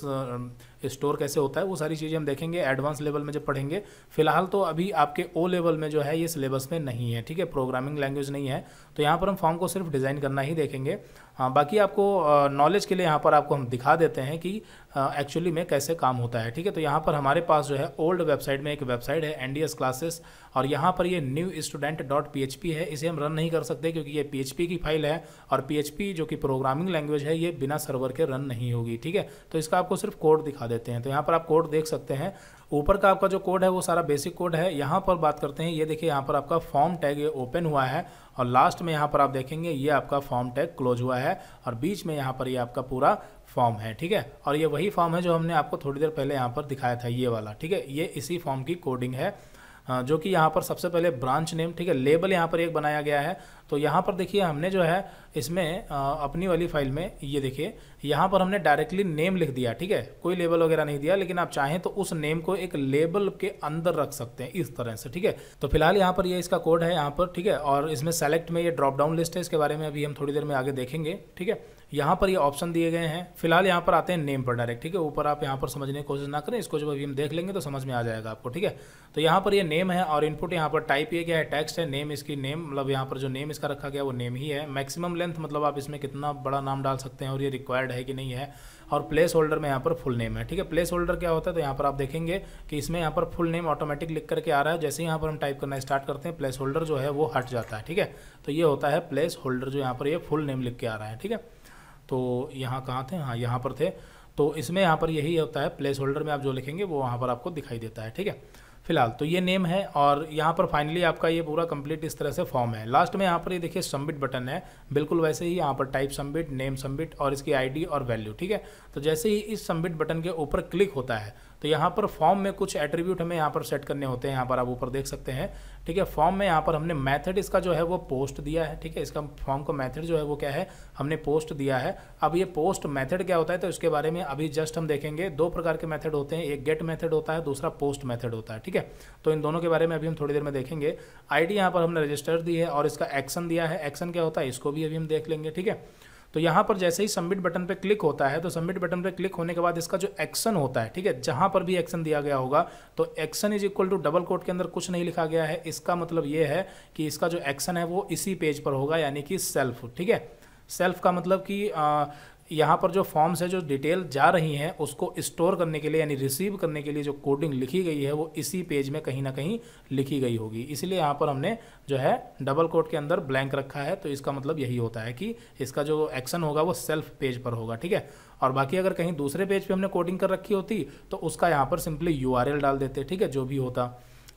स्टोर कैसे होता है वो सारी चीज़ें हम देखेंगे एडवांस लेवल में जब पढ़ेंगे फिलहाल तो अभी आपके ओ लेवल में जो है ये सिलेबस में नहीं है ठीक है प्रोग्रामिंग लैंग्वेज नहीं है तो यहाँ पर हम फॉर्म को सिर्फ डिज़ाइन करना ही देखेंगे हाँ बाकी आपको नॉलेज के लिए यहाँ पर आपको हम दिखा देते हैं कि एक्चुअली में कैसे काम होता है ठीक है तो यहाँ पर हमारे पास जो है ओल्ड वेबसाइट में एक वेबसाइट है एन क्लासेस और यहाँ पर ये न्यू स्टूडेंट डॉट पी है इसे हम रन नहीं कर सकते क्योंकि ये पी की फाइल है और पी जो कि प्रोग्रामिंग लैंग्वेज है ये बिना सर्वर के रन नहीं होगी ठीक है तो इसका आपको सिर्फ कोड दिखा देते हैं तो यहाँ पर आप कोड देख सकते हैं ऊपर का आपका जो कोड है वो सारा बेसिक कोड है यहाँ पर बात करते हैं ये देखिए यहाँ पर आपका फॉर्म टैग ये ओपन हुआ है और लास्ट में यहाँ पर आप देखेंगे ये आपका फॉर्म टैग क्लोज हुआ है और बीच में यहाँ पर ये आपका पूरा फॉर्म है ठीक है और ये वही फॉर्म है जो हमने आपको थोड़ी देर पहले यहाँ पर दिखाया था ये वाला ठीक है ये इसी फॉर्म की कोडिंग है हाँ, जो कि यहाँ पर सबसे पहले ब्रांच नेम ठीक है लेबल यहाँ पर एक बनाया गया है तो यहाँ पर देखिए हमने जो है इसमें अपनी वाली फाइल में ये देखिए यहाँ पर हमने डायरेक्टली नेम लिख दिया ठीक है कोई लेबल वगैरह नहीं दिया लेकिन आप चाहें तो उस नेम को एक लेबल के अंदर रख सकते हैं इस तरह से ठीक है तो फिलहाल यहाँ पर ये इसका कोड है यहाँ पर ठीक है और इसमें सेलेक्ट में ये ड्रॉप डाउन लिस्ट है इसके बारे में अभी हम थोड़ी देर में आगे देखेंगे ठीक है यहाँ पर ये यह ऑप्शन दिए गए हैं फिलहाल यहाँ पर आते हैं नेम पर डायरेक्ट ठीक है ऊपर आप यहाँ पर समझने की कोशिश ना करें इसको जब अभी हम देख लेंगे तो समझ में आ जाएगा आपको ठीक है तो यहाँ पर ये यह नेम है और इनपुट यहाँ पर टाइप ये क्या है टेक्स्ट है नेम इसकी नेम मतलब यहाँ पर जो नेम इसका रखा गया वो नेम ही है मैक्सिमम लेंथ मतलब आप इसमें कितना बड़ा नाम डाल सकते हैं और ये रिक्वायर्ड है कि नहीं है और प्लेस होल्डर में यहाँ पर फुल नेम है ठीक है प्लेस होल्डर क्या होता है तो यहाँ पर आप देखेंगे कि इसमें यहाँ पर फुल नेम ऑटोमेटिक लिख करके आ रहा है जैसे ही यहाँ पर हम टाइप करना स्टार्ट करते हैं प्लेस होल्डर जो है वो हट जाता है ठीक है तो ये होता है प्लेस होल्डर जो यहाँ पर ये यह फुल नेम लिख के आ रहा है ठीक है तो यहाँ कहाँ थे हाँ यहाँ पर थे तो इसमें यहाँ पर यही होता है प्लेस होल्डर में आप जो लिखेंगे वो वहाँ पर आपको दिखाई देता है ठीक है फिलहाल तो ये नेम है और यहाँ पर फाइनली आपका ये पूरा कंप्लीट इस तरह से फॉर्म है लास्ट में यहाँ पर ये देखिए सबमिट बटन है बिल्कुल वैसे ही यहाँ पर टाइप सबमिट नेम सबमिट और इसकी आईडी और वैल्यू ठीक है तो जैसे ही इस सबमिट बटन के ऊपर क्लिक होता है तो यहाँ पर फॉर्म में कुछ एट्रीब्यूट हमें यहाँ पर सेट करने होते हैं यहाँ पर आप ऊपर देख सकते हैं ठीक है फॉर्म में यहाँ पर हमने मैथड इसका जो है वो पोस्ट दिया है ठीक है इसका फॉर्म का मैथड जो है वो क्या है हमने पोस्ट दिया है अब ये पोस्ट मैथड क्या होता है तो इसके बारे में अभी जस्ट हम देखेंगे दो प्रकार के मैथड होते हैं एक गेट मैथड होता है दूसरा पोस्ट मैथड होता है ठीक है तो इन दोनों के बारे में अभी हम थोड़ी देर में देखेंगे आई डी यहाँ पर हमने रजिस्टर दी है और इसका एक्शन दिया है एक्शन क्या होता है इसको भी अभी हम देख लेंगे ठीक है तो यहाँ पर जैसे ही सबमिट बटन पर क्लिक होता है तो सबमिट बटन पर क्लिक होने के बाद इसका जो एक्शन होता है ठीक है जहाँ पर भी एक्शन दिया गया होगा तो action is equal to double quote के अंदर कुछ नहीं लिखा गया है इसका मतलब ये है कि इसका जो एक्शन है वो इसी पेज पर होगा यानी कि सेल्फ ठीक है सेल्फ का मतलब कि यहाँ पर जो फॉर्म्स है जो डिटेल जा रही हैं उसको स्टोर करने के लिए यानी रिसीव करने के लिए जो कोडिंग लिखी गई है वो इसी पेज में कहीं ना कहीं लिखी गई होगी इसलिए यहाँ पर हमने जो है डबल कोड के अंदर ब्लैंक रखा है तो इसका मतलब यही होता है कि इसका जो एक्शन होगा वो सेल्फ पेज पर होगा ठीक है और बाकी अगर कहीं दूसरे पेज पे हमने कोडिंग कर रखी होती तो उसका यहाँ पर सिंपली यू डाल देते ठीक है जो भी होता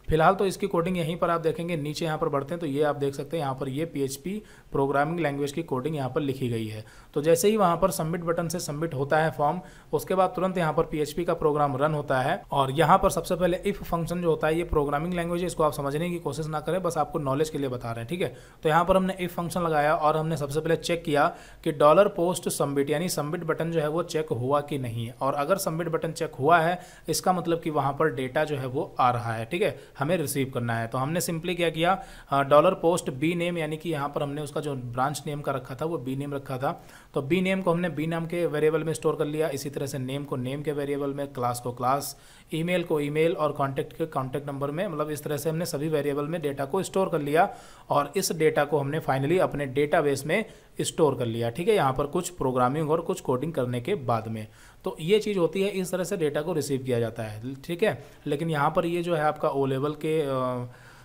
फिलहाल तो इसकी कोडिंग यहीं पर आप देखेंगे नीचे यहाँ पर बढ़ते हैं तो ये आप देख सकते हैं यहाँ पर ये पी प्रोग्रामिंग लैंग्वेज की कोडिंग यहाँ पर लिखी गई है तो जैसे ही वहाँ पर सबमिट बटन से सबमिट होता है फॉर्म उसके बाद तुरंत यहाँ पर पी का प्रोग्राम रन होता है और यहाँ पर सबसे पहले इफ फंक्शन जो होता है ये प्रोग्रामिंग लैंग्वेज है इसको आप समझने की कोशिश ना करें बस आपको नॉलेज के लिए बता रहे हैं ठीक है तो यहाँ पर हमने इफ फंक्शन लगाया और हमने सबसे पहले चेक किया कि डॉलर पोस्ट सबमिट यानी सबमिट बटन जो है वो चेक हुआ कि नहीं और अगर सबमिट बटन चेक हुआ है इसका मतलब कि वहाँ पर डेटा जो है वो आ रहा है ठीक है हमें रिसीव करना है तो हमने सिंपली क्या किया डॉलर पोस्ट बी नेम यानी कि यहाँ पर हमने उसका का जो ब्रांच नेम का रखा था वो बी नेम रखा था तो बी नेम को हमने बी नाम के वेरिएबल में स्टोर कर लिया इसी तरह से नेम को नेम के वेरिएबल में क्लास को क्लास ईमेल को ईमेल और कॉन्टैक्ट के कॉन्टैक्ट नंबर में मतलब इस तरह से हमने सभी वेरिएबल में डेटा को स्टोर कर लिया और इस डेटा को हमने फाइनली अपने डेटा में स्टोर कर लिया ठीक है यहाँ पर कुछ प्रोग्रामिंग और कुछ कोडिंग करने के बाद में तो ये चीज़ होती है इस तरह से डेटा को रिसीव किया जाता है ठीक है लेकिन यहाँ पर ये जो है आपका ओ लेवल के आ,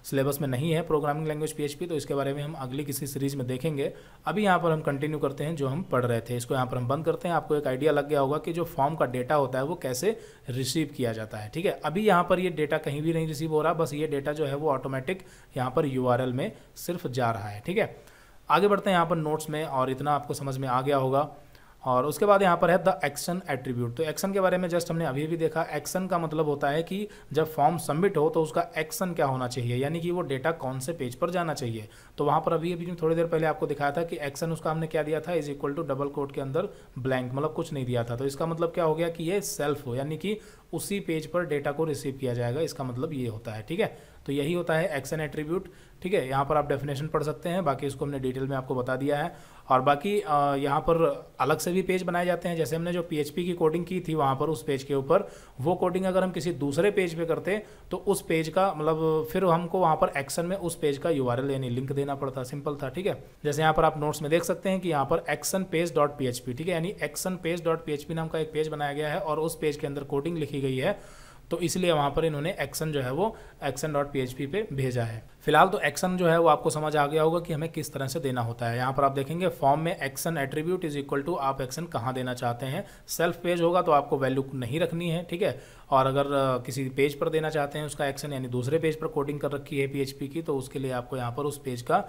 सिलेबस में नहीं है प्रोग्रामिंग लैंग्वेज पीएचपी तो इसके बारे में हम अगली किसी सीरीज में देखेंगे अभी यहाँ पर हम कंटिन्यू करते हैं जो हम पढ़ रहे थे इसको यहाँ पर हम बंद करते हैं आपको एक आइडिया लग गया होगा कि जो फॉर्म का डेटा होता है वो कैसे रिसीव किया जाता है ठीक है अभी यहाँ पर ये डेटा कहीं भी नहीं रिसीव हो रहा बस ये डेटा जो है वो ऑटोमेटिक यहाँ पर यू में सिर्फ जा रहा है ठीक है आगे बढ़ते हैं यहाँ पर नोट्स में और इतना आपको समझ में आ गया होगा और उसके बाद यहाँ पर है द एक्शन एट्रीब्यूट तो एक्शन के बारे में जस्ट हमने अभी भी देखा एक्शन का मतलब होता है कि जब फॉर्म सबमिट हो तो उसका एक्शन क्या होना चाहिए यानी कि वो डेटा कौन से पेज पर जाना चाहिए तो वहाँ पर अभी अभी थोड़ी देर पहले आपको दिखाया था कि एक्शन उसका हमने क्या दिया था is equal to double quote के अंदर ब्लैंक मतलब कुछ नहीं दिया था तो इसका मतलब क्या हो गया कि ये सेल्फ हो यानी कि उसी पेज पर डेटा को रिसीव किया जाएगा इसका मतलब ये होता है ठीक है तो यही होता है एक्शन एट्रीब्यूट ठीक है यहाँ पर आप डेफिनेशन पढ़ सकते हैं बाकी इसको हमने डिटेल में आपको बता दिया है और बाकी यहाँ पर अलग से भी पेज बनाए जाते हैं जैसे हमने जो पी की कोडिंग की थी वहाँ पर उस पेज के ऊपर वो कोडिंग अगर हम किसी दूसरे पेज पे करते तो उस पेज का मतलब फिर हमको वहाँ पर एक्शन में उस पेज का यू यानी लिंक देना पड़ता सिंपल था ठीक है जैसे यहाँ पर आप नोट्स में देख सकते हैं कि यहाँ पर एक्शन पेज डॉट पी ठीक है यानी एक्शन पेज डॉट पी नाम का एक पेज बनाया गया है और उस पेज के अंदर कोडिंग लिखी गई है तो इसलिए वहाँ पर इन्होंने एक्शन जो है वो action dot P H P पे भेजा है फिलहाल तो एक्शन जो है वो आपको समझ आ गया होगा कि हमें किस तरह से देना होता है यहाँ पर आप देखेंगे फॉर्म में action attribute is equal to आप एक्शन कहाँ देना चाहते हैं सेल्फ पेज होगा तो आपको वैल्यू नहीं रखनी है ठीक है और अगर किसी पेज पर देना चाहते हैं उसका एक्शन यानी दूसरे पेज पर कोडिंग कर रखी है पी की तो उसके लिए आपको यहाँ पर उस पेज का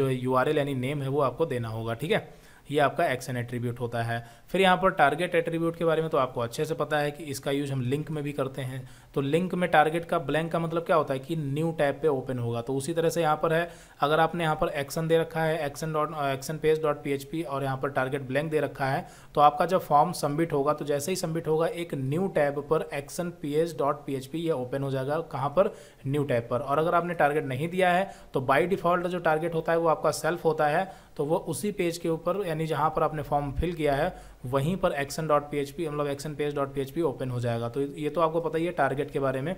जो यू यानी नेम है वो आपको देना होगा ठीक है ये आपका एक्शन एट्रीब्यूट होता है फिर यहाँ पर टारगेट एट्रीब्यूट के बारे में तो आपको अच्छे से पता है कि इसका यूज हम लिंक में भी करते हैं तो लिंक में टारगेट का ब्लैंक का मतलब क्या होता है कि न्यू टैब पे ओपन होगा तो उसी तरह से यहाँ पर है अगर आपने यहाँ पर एक्शन दे रखा है action dot action page dot P और यहाँ पर टारगेट ब्लैंक दे रखा है तो आपका जब फॉर्म सबमिट होगा तो जैसे ही सबमिट होगा एक न्यू टैब पर action P H dot P H P ये ओपन हो जाएगा कहाँ पर न्यू टैब पर और अगर आपने टारगेट नहीं दिया है तो बाई डिफॉल्ट जो टारगेट होता है वो आपका सेल्फ होता है तो वो उसी पेज के ऊपर यानी जहाँ पर आपने फॉर्म फिल किया है वहीं पर action dot P H P मतलब action page dot P H P open हो जाएगा तो ये तो आपको पता ही है टारगेट के बारे में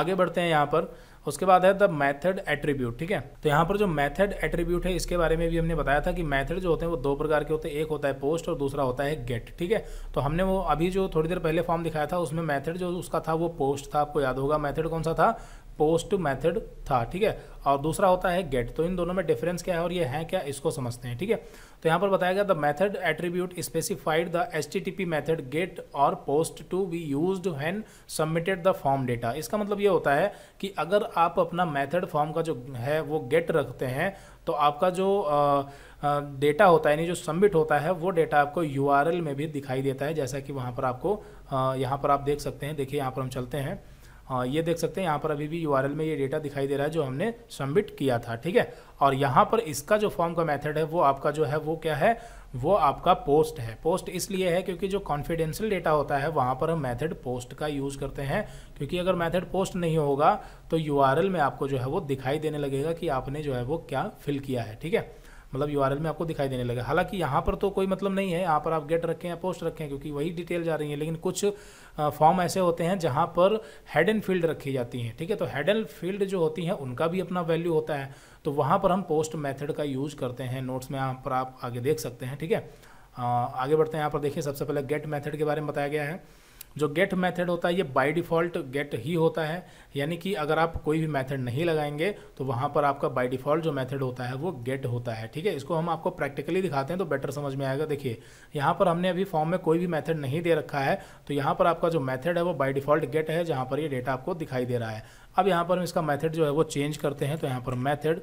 आगे बढ़ते हैं यहाँ पर उसके बाद है द मैथड एट्रीब्यूट ठीक है तो यहाँ पर जो मैथड एट्रीब्यूट है इसके बारे में भी हमने बताया था कि मैथड जो होते हैं वो दो प्रकार के होते हैं एक होता है पोस्ट और दूसरा होता है गेट ठीक है तो हमने वो अभी जो थोड़ी देर पहले फॉर्म दिखाया था उसमें मैथड जो उसका था वो पोस्ट था आपको याद होगा मैथड कौन सा था पोस्ट मेथड था ठीक है और दूसरा होता है गेट तो इन दोनों में डिफरेंस क्या है और ये है क्या इसको समझते हैं ठीक है तो यहाँ पर बताया गया the method attribute specified the H T T P method get और post to be used when submitted the form data इसका मतलब ये होता है कि अगर आप अपना मैथड फॉर्म का जो है वो गेट रखते हैं तो आपका जो डेटा होता है यानी जो सबमिट होता है वो डेटा आपको यू में भी दिखाई देता है जैसा कि वहाँ पर आपको यहाँ पर आप देख सकते हैं देखिए यहाँ पर हम चलते हैं हाँ ये देख सकते हैं यहाँ पर अभी भी यू में ये डेटा दिखाई दे रहा है जो हमने सबमिट किया था ठीक है और यहाँ पर इसका जो फॉर्म का मेथड है वो आपका जो है वो क्या है वो आपका पोस्ट है पोस्ट इसलिए है क्योंकि जो कॉन्फिडेंशियल डेटा होता है वहाँ पर हम मेथड पोस्ट का यूज़ करते हैं क्योंकि अगर मेथड पोस्ट नहीं होगा तो यू में आपको जो है वो दिखाई देने लगेगा कि आपने जो है वो क्या फिल किया है ठीक है मतलब यू में आपको दिखाई देने लगे हालांकि यहाँ पर तो कोई मतलब नहीं है यहाँ पर आप गेट रखें या पोस्ट रखें क्योंकि वही डिटेल जा रही है लेकिन कुछ फॉर्म ऐसे होते हैं जहाँ पर हेड एंड फील्ड रखी जाती हैं ठीक है तो हेड एंड फील्ड जो होती हैं उनका भी अपना वैल्यू होता है तो वहाँ पर हम पोस्ट मैथड का यूज करते हैं नोट्स में यहाँ पर आप आगे देख सकते हैं ठीक है आगे बढ़ते हैं यहाँ पर देखिए सबसे पहले गेट मैथड के बारे में बताया गया है जो गेट मेथड होता है ये बाय डिफ़ॉल्ट गेट ही होता है यानी कि अगर आप कोई भी मेथड नहीं लगाएंगे तो वहाँ पर आपका बाय डिफ़ॉल्ट जो मेथड होता है वो गेट होता है ठीक है इसको हम आपको प्रैक्टिकली दिखाते हैं तो बेटर समझ में आएगा देखिए यहाँ पर हमने अभी फॉर्म में कोई भी मैथड नहीं दे रखा है तो यहाँ पर आपका जो मैथड है वो बाई डिफ़ॉल्ट गेट है जहाँ पर ये डेटा आपको दिखाई दे रहा है अब यहाँ पर हम इसका मैथड जो है वो चेंज करते हैं तो यहाँ पर method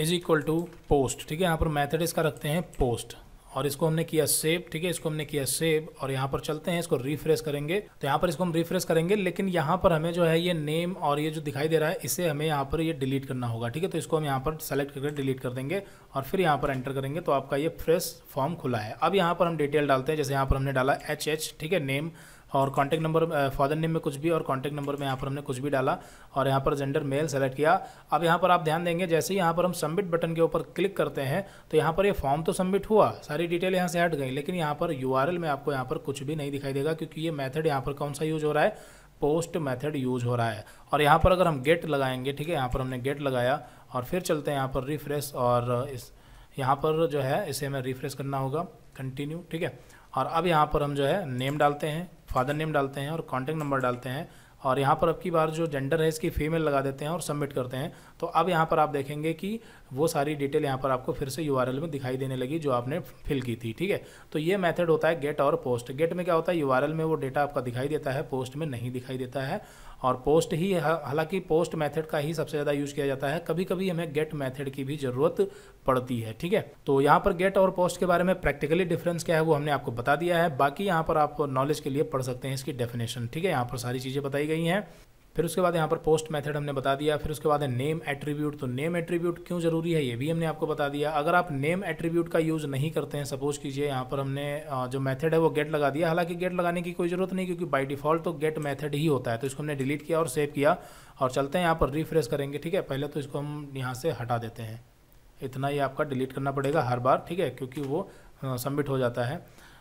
is equal to post ठीक है यहाँ पर मैथड इसका रखते हैं पोस्ट और इसको हमने किया सेव ठीक है इसको हमने किया सेव और यहाँ पर चलते हैं इसको रिफ्रेश करेंगे तो यहाँ पर इसको हम रिफ्रेश करेंगे लेकिन यहाँ पर हमें जो है ये नेम और ये जो दिखाई दे रहा है इसे हमें यहाँ पर ये डिलीट करना होगा ठीक है तो इसको हम यहाँ पर सेलेक्ट करके डिलीट कर देंगे और फिर यहाँ पर एंटर करेंगे तो आपका ये फ्रेश फॉर्म खुला है अब यहाँ पर हम डिटेल डालते हैं जैसे यहाँ पर हमने डाला एच एच ठीक है नेम और कॉन्टैक्ट नंबर फादर नेम में कुछ भी और कॉन्टैक्ट नंबर में यहाँ पर हमने कुछ भी डाला और यहाँ पर जेंडर मेल सेलेक्ट किया अब यहाँ पर आप ध्यान देंगे जैसे ही यहाँ पर हम सबमिट बटन के ऊपर क्लिक करते हैं तो यहाँ पर ये यह फॉर्म तो सबमिट हुआ सारी डिटेल यहाँ से हट गई लेकिन यहाँ पर यू में आपको यहाँ पर कुछ भी नहीं दिखाई देगा क्योंकि ये मैथड यहाँ पर कौन सा यूज हो रहा है पोस्ट मैथड यूज हो रहा है और यहाँ पर अगर हम गेट लगाएंगे ठीक है यहाँ पर हमने गेट लगाया और फिर चलते हैं यहाँ पर रिफ्रेश और इस यहाँ पर जो है इसे हमें रिफ्रेश करना होगा कंटिन्यू ठीक है और अब यहाँ पर हम जो है नेम डालते हैं फादर नेम डालते हैं और कॉन्टैक्ट नंबर डालते हैं और यहाँ पर अब की बार जो जेंडर है इसकी फीमेल लगा देते हैं और सबमिट करते हैं तो अब यहाँ पर आप देखेंगे कि वो सारी डिटेल यहाँ पर आपको फिर से यू में दिखाई देने लगी जो आपने फिल की थी ठीक है तो ये मेथड होता है गेट और पोस्ट गेट में क्या होता है यू में वो डेटा आपका दिखाई देता है पोस्ट में नहीं दिखाई देता है और पोस्ट ही हालांकि पोस्ट मेथड का ही सबसे ज़्यादा यूज़ किया जाता है कभी कभी हमें गेट मेथड की भी ज़रूरत पड़ती है ठीक है तो यहाँ पर गेट और पोस्ट के बारे में प्रैक्टिकली डिफरेंस क्या है वो हमने आपको बता दिया है बाकी यहाँ पर आप नॉलेज के लिए पढ़ सकते हैं इसकी डेफिनेशन ठीक है यहाँ पर सारी चीज़ें बताई गई हैं फिर उसके बाद यहाँ पर पोस्ट मेथड हमने बता दिया फिर उसके बाद है नेम एट्रीब्यूट तो नेम एट्रीब्यूट क्यों ज़रूरी है ये भी हमने आपको बता दिया अगर आप नेम एट्रीब्यूट का यूज़ नहीं करते हैं सपोज़ कीजिए यहाँ पर हमने जो मेथड है वो गेट लगा दिया हालांकि गेट लगाने की कोई ज़रूरत नहीं क्योंकि बाई डिफ़ॉल्ट तो गेट मैथड ही होता है तो इसको हमने डिलीट किया और सेव किया और चलते हैं यहाँ पर रिफ्रेश करेंगे ठीक है पहले तो इसको हम यहाँ से हटा देते हैं इतना ही आपका डिलीट करना पड़ेगा हर बार ठीक है क्योंकि वो सबमिट हो जाता है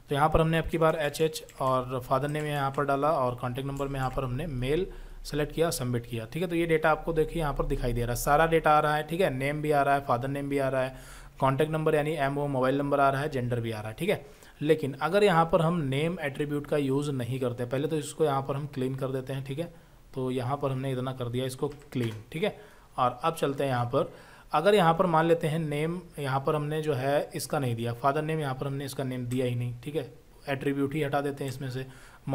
तो यहाँ पर हमने अब की बार एच एच और फादर नेम यहाँ पर डाला और कॉन्टैक्ट नंबर में यहाँ पर हमने मेल सेलेक्ट किया सबमिट किया ठीक है तो ये डेटा आपको देखिए यहाँ पर दिखाई दे रहा है सारा डेटा आ रहा है ठीक है नेम भी आ रहा है फादर नेम भी आ रहा है कॉन्टैक्ट नंबर यानी एम ओ मोबाइल नंबर आ रहा है जेंडर भी आ रहा है ठीक है लेकिन अगर यहाँ पर हम नेम एट्रीब्यूट का यूज़ नहीं करते पहले तो इसको यहाँ पर हम क्लीन कर देते हैं ठीक है तो यहाँ पर हमने इतना कर दिया इसको क्लीन ठीक है और अब चलते हैं यहाँ पर अगर यहाँ पर मान लेते हैं नेम यहाँ पर हमने जो है इसका नहीं दिया फादर नेम यहाँ पर हमने इसका नेम दिया ही नहीं ठीक है एट्रीब्यूट ही हटा देते हैं इसमें से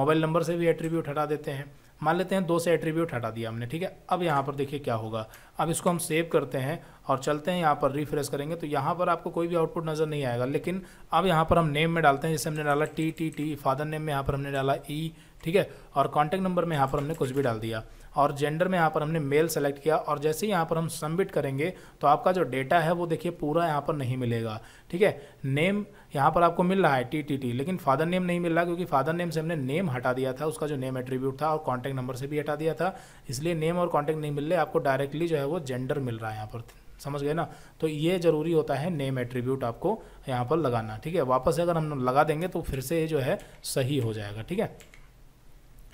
मोबाइल नंबर से भी एट्रीब्यूट हटा देते हैं मान लेते हैं दो से एट्रीब्यूट हटा दिया हमने ठीक है अब यहाँ पर देखिए क्या होगा अब इसको हम सेव करते हैं और चलते हैं यहाँ पर रिफ्रेश करेंगे तो यहाँ पर आपको कोई भी आउटपुट नज़र नहीं आएगा लेकिन अब यहाँ पर हम नेम में डालते हैं जैसे हमने डाला T T T father name में यहाँ पर हमने डाला ई e, ठीक है और कॉन्टैक्ट नंबर में यहाँ पर हमने कुछ भी डाल दिया और जेंडर में यहाँ पर हमने मेल सेलेक्ट किया और जैसे ही यहाँ पर हम सबमिट करेंगे तो आपका जो डेटा है वो देखिए पूरा यहाँ पर नहीं मिलेगा ठीक है नेम यहाँ पर आपको मिल रहा है टी टी टी लेकिन फादर नेम नहीं मिल रहा क्योंकि फादर नेम से हमने नेम हटा दिया था उसका जो नेम एट्रीब्यूट था और कॉन्टैक्ट नंबर से भी हटा दिया था इसलिए नेम और कॉन्टैक्ट नहीं मिल रहे आपको डायरेक्टली जो है वो जेंडर मिल रहा है यहाँ पर समझ गए ना तो ये ज़रूरी होता है नेम एट्रीब्यूट आपको यहाँ पर लगाना ठीक है वापस अगर हम लगा देंगे तो फिर से ये जो है सही हो जाएगा ठीक है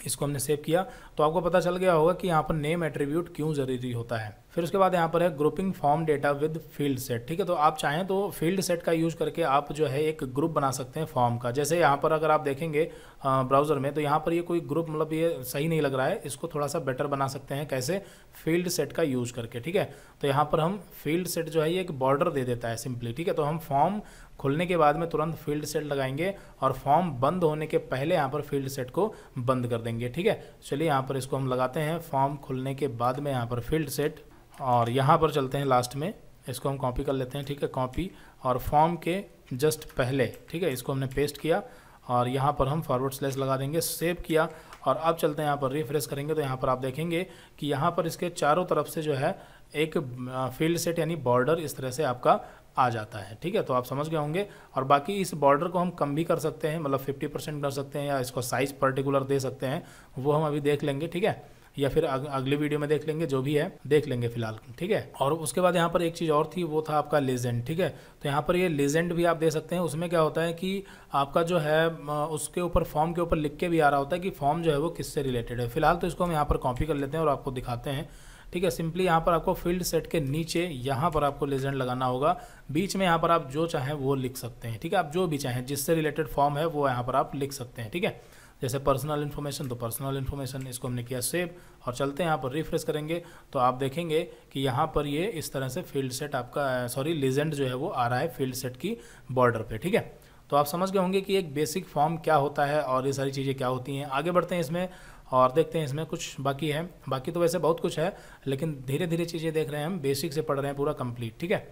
इसको हमने सेव किया तो आपको पता चल गया होगा कि यहाँ पर नेम एट्रीब्यूट क्यों ज़रूरी होता है फिर उसके बाद यहाँ पर है grouping form data with field set ठीक है तो आप चाहें तो फील्ड सेट का यूज़ करके आप जो है एक ग्रुप बना सकते हैं फॉर्म का जैसे यहाँ पर अगर आप देखेंगे ब्राउज़र में तो यहाँ पर ये कोई ग्रुप मतलब ये सही नहीं लग रहा है इसको थोड़ा सा बेटर बना सकते हैं कैसे फील्ड सेट का यूज़ करके ठीक है तो यहाँ पर हम फील्ड सेट जो है ये एक बॉर्डर दे देता है सिंपली ठीक है तो हम फॉर्म खुलने के बाद में तुरंत फील्ड सेट लगाएंगे और फॉर्म बंद होने के पहले यहाँ पर फील्ड सेट को बंद कर देंगे ठीक है चलिए यहाँ पर इसको हम लगाते हैं फॉर्म खुलने के बाद में यहाँ पर फील्ड सेट और यहाँ पर चलते हैं लास्ट में इसको हम कॉपी कर लेते हैं ठीक है कॉपी और फॉर्म के जस्ट पहले ठीक है इसको हमने पेस्ट किया और यहाँ पर हम फॉरवर्ड स्लेस लगा देंगे सेव किया और अब चलते हैं यहाँ पर रिफ्रेश करेंगे तो यहाँ पर आप देखेंगे कि यहाँ पर इसके चारों तरफ से जो है एक फील्ड सेट यानी बॉर्डर इस तरह से आपका आ जाता है ठीक है तो आप समझ गए होंगे और बाकी इस बॉर्डर को हम कम भी कर सकते हैं मतलब फिफ्टी परसेंट कर सकते हैं या इसको साइज़ पर्टिकुलर दे सकते हैं वो हम अभी देख लेंगे ठीक है या फिर अग, अगली वीडियो में देख लेंगे जो भी है देख लेंगे फिलहाल ठीक है और उसके बाद यहाँ पर एक चीज़ और थी वो था आपका लेजेंड ठीक है तो यहाँ पर ये लेजेंड भी आप दे सकते हैं उसमें क्या होता है कि आपका जो है उसके ऊपर फॉर्म के ऊपर लिख के भी आ रहा होता है कि फॉर्म जो है वो किससे रिलेटेड है फिलहाल तो इसको हम यहाँ पर कॉपी कर लेते हैं और आपको दिखाते हैं ठीक है सिंपली यहाँ पर आपको फील्ड सेट के नीचे यहाँ पर आपको लेजेंड लगाना होगा बीच में यहाँ पर आप जो चाहें वो लिख सकते हैं ठीक है आप जो भी चाहें जिससे रिलेटेड फॉर्म है वो यहाँ पर आप लिख सकते हैं ठीक है जैसे पर्सनल इन्फॉर्मेशन तो पर्सनल इन्फॉर्मेशन इसको हमने किया सेव और चलते हैं यहाँ पर रिफ्रेश करेंगे तो आप देखेंगे कि यहाँ पर ये इस तरह से फील्ड सेट आपका सॉरी लेजेंड जो है वो आ रहा है फील्ड सेट की बॉर्डर पे ठीक है तो आप समझ गए होंगे कि एक बेसिक फॉर्म क्या होता है और ये सारी चीज़ें क्या होती हैं आगे बढ़ते हैं इसमें और देखते हैं इसमें कुछ बाकी है बाकी तो वैसे बहुत कुछ है लेकिन धीरे धीरे चीज़ें देख रहे हैं हम बेसिक से पढ़ रहे हैं पूरा कंप्लीट ठीक है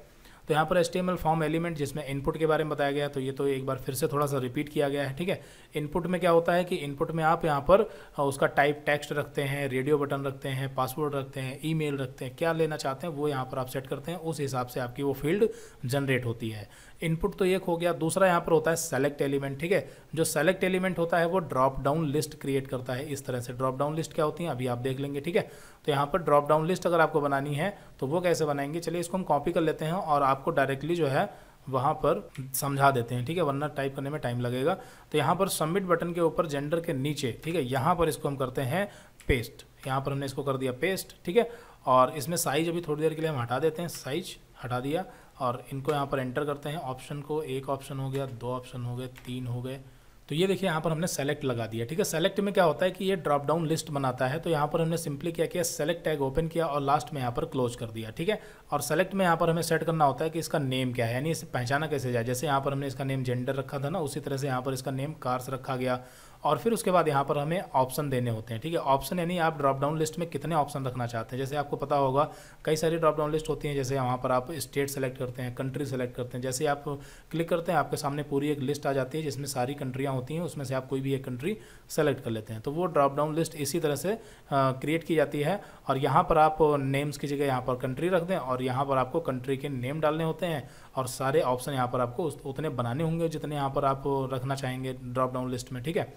तो यहाँ पर एस फॉर्म एलिमेंट जिसमें इनपुट के बारे में बताया गया तो ये तो एक बार फिर से थोड़ा सा रिपीट किया गया है ठीक है इनपुट में क्या होता है कि इनपुट में आप यहाँ पर उसका टाइप टेक्स्ट रखते हैं रेडियो बटन रखते हैं पासवर्ड रखते हैं ईमेल रखते हैं क्या लेना चाहते हैं वो यहाँ पर आप सेट करते हैं उस हिसाब से आपकी वो फील्ड जनरेट होती है इनपुट तो एक हो गया दूसरा यहाँ पर होता है सेलेक्ट एलिमेंट ठीक है जो सेलेक्ट एलिमेंट होता है वो ड्रॉप डाउन लिस्ट क्रिएट करता है इस तरह से ड्रॉप डाउन लिस्ट क्या होती है अभी आप देख लेंगे ठीक है तो यहाँ पर ड्रॉप डाउन लिस्ट अगर आपको बनानी है तो वो कैसे बनाएंगे चलिए इसको हम कॉपी कर लेते हैं और आपको डायरेक्टली जो है वहाँ पर समझा देते हैं ठीक है वरना टाइप करने में टाइम लगेगा तो यहाँ पर सबमिट बटन के ऊपर जेंडर के नीचे ठीक है यहाँ पर इसको हम करते हैं पेस्ट यहाँ पर हमने इसको कर दिया पेस्ट ठीक है और इसमें साइज अभी थोड़ी देर के लिए हम हटा देते हैं साइज हटा दिया और इनको यहाँ पर एंटर करते हैं ऑप्शन को एक ऑप्शन हो गया दो ऑप्शन हो गए तीन हो गए तो ये देखिए यहाँ पर हमने सेलेक्ट लगा दिया ठीक है सेलेक्ट में क्या होता है कि ये ड्रॉप डाउन लिस्ट बनाता है तो यहाँ पर हमने सिंपली क्या किया सेलेक्ट टैग ओपन किया और लास्ट में यहाँ पर क्लोज कर दिया ठीक है और सेलेक्ट में यहाँ पर हमें सेट करना होता है कि इसका नेम क्या है यानी इसे पहचाना कैसे जाए जैसे यहाँ पर हमने इसका नेम जेंडर रखा था ना उसी तरह से यहाँ पर इसका नेम कार्स रखा गया और फिर उसके बाद यहाँ पर हमें ऑप्शन देने होते हैं ठीक है ऑप्शन यानी आप ड्रॉप डाउन लिस्ट में कितने ऑप्शन रखना चाहते हैं जैसे आपको पता होगा कई सारी ड्रॉप डाउन लिस्ट होती हैं जैसे वहाँ पर आप स्टेट सेलेक्ट करते हैं कंट्री सेलेक्ट करते हैं जैसे आप क्लिक करते हैं आपके सामने पूरी एक लिस्ट आ जाती है जिसमें सारी कंट्रियाँ होती हैं उसमें से आप कोई भी एक कंट्री सेलेक्ट कर लेते हैं तो वो ड्रॉप डाउन लिस्ट इसी तरह से क्रिएट की जाती है और यहाँ पर आप नेम्स की जगह यहाँ पर कंट्री रख दें और यहाँ पर आपको कंट्री के नेम डालने होते हैं और सारे ऑप्शन यहाँ पर आपको उतने बनाने होंगे जितने यहाँ पर आप रखना चाहेंगे ड्रॉप डाउन लिस्ट में ठीक है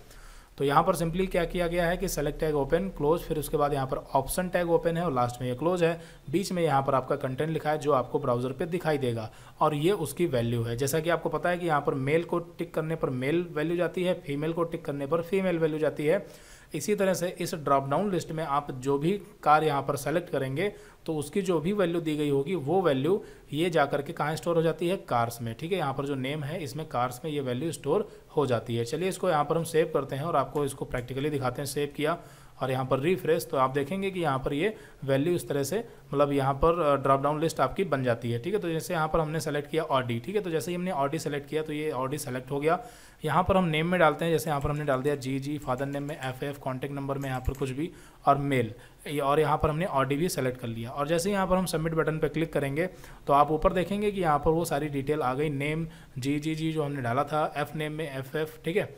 तो यहाँ पर सिंपली क्या किया गया है कि सेलेक्ट टैग ओपन क्लोज फिर उसके बाद यहाँ पर ऑप्शन टैग ओपन है और लास्ट में ये क्लोज है बीच में यहाँ पर आपका कंटेंट लिखा है जो आपको ब्राउजर पर दिखाई देगा और ये उसकी वैल्यू है जैसा कि आपको पता है कि यहाँ पर मेल को टिक करने पर मेल वैल्यू जाती है फीमेल को टिक करने पर फीमेल वैल्यू जाती है इसी तरह से इस ड्रॉप डाउन लिस्ट में आप जो भी कार यहाँ पर सेलेक्ट करेंगे तो उसकी जो भी वैल्यू दी गई होगी वो वैल्यू ये जा करके कहाँ स्टोर हो जाती है कार्स में ठीक है यहाँ पर जो नेम है इसमें कार्स में ये वैल्यू स्टोर हो जाती है चलिए इसको यहाँ पर हम सेव करते हैं और आपको इसको प्रैक्टिकली दिखाते हैं सेव किया और यहाँ पर रिफ्रेश तो आप देखेंगे कि यहाँ पर ये वैल्यू इस तरह से मतलब यहाँ पर ड्रॉप डाउन लिस्ट आपकी बन जाती है ठीक है तो जैसे यहाँ पर हमने सेलेक्ट किया ऑडी ठीक है तो जैसे ही हमने ऑडी सेलेक्ट किया तो ये ऑडी सेलेक्ट हो गया यहाँ पर हम नेम में डालते हैं जैसे यहाँ पर हमने डाल दिया जी जी फादर नेम में एफ एफ कॉन्टैक्ट नंबर में यहाँ पर कुछ भी और मेल और यहाँ पर हमने ऑडी भी सेलेक्ट कर लिया और जैसे यहाँ पर हम सबमिट बटन पर क्लिक करेंगे तो आप ऊपर देखेंगे कि यहाँ पर वो सारी डिटेल आ गई नेम जी जी जी जो हमने डाला था एफ नेम में एफ एफ ठीक है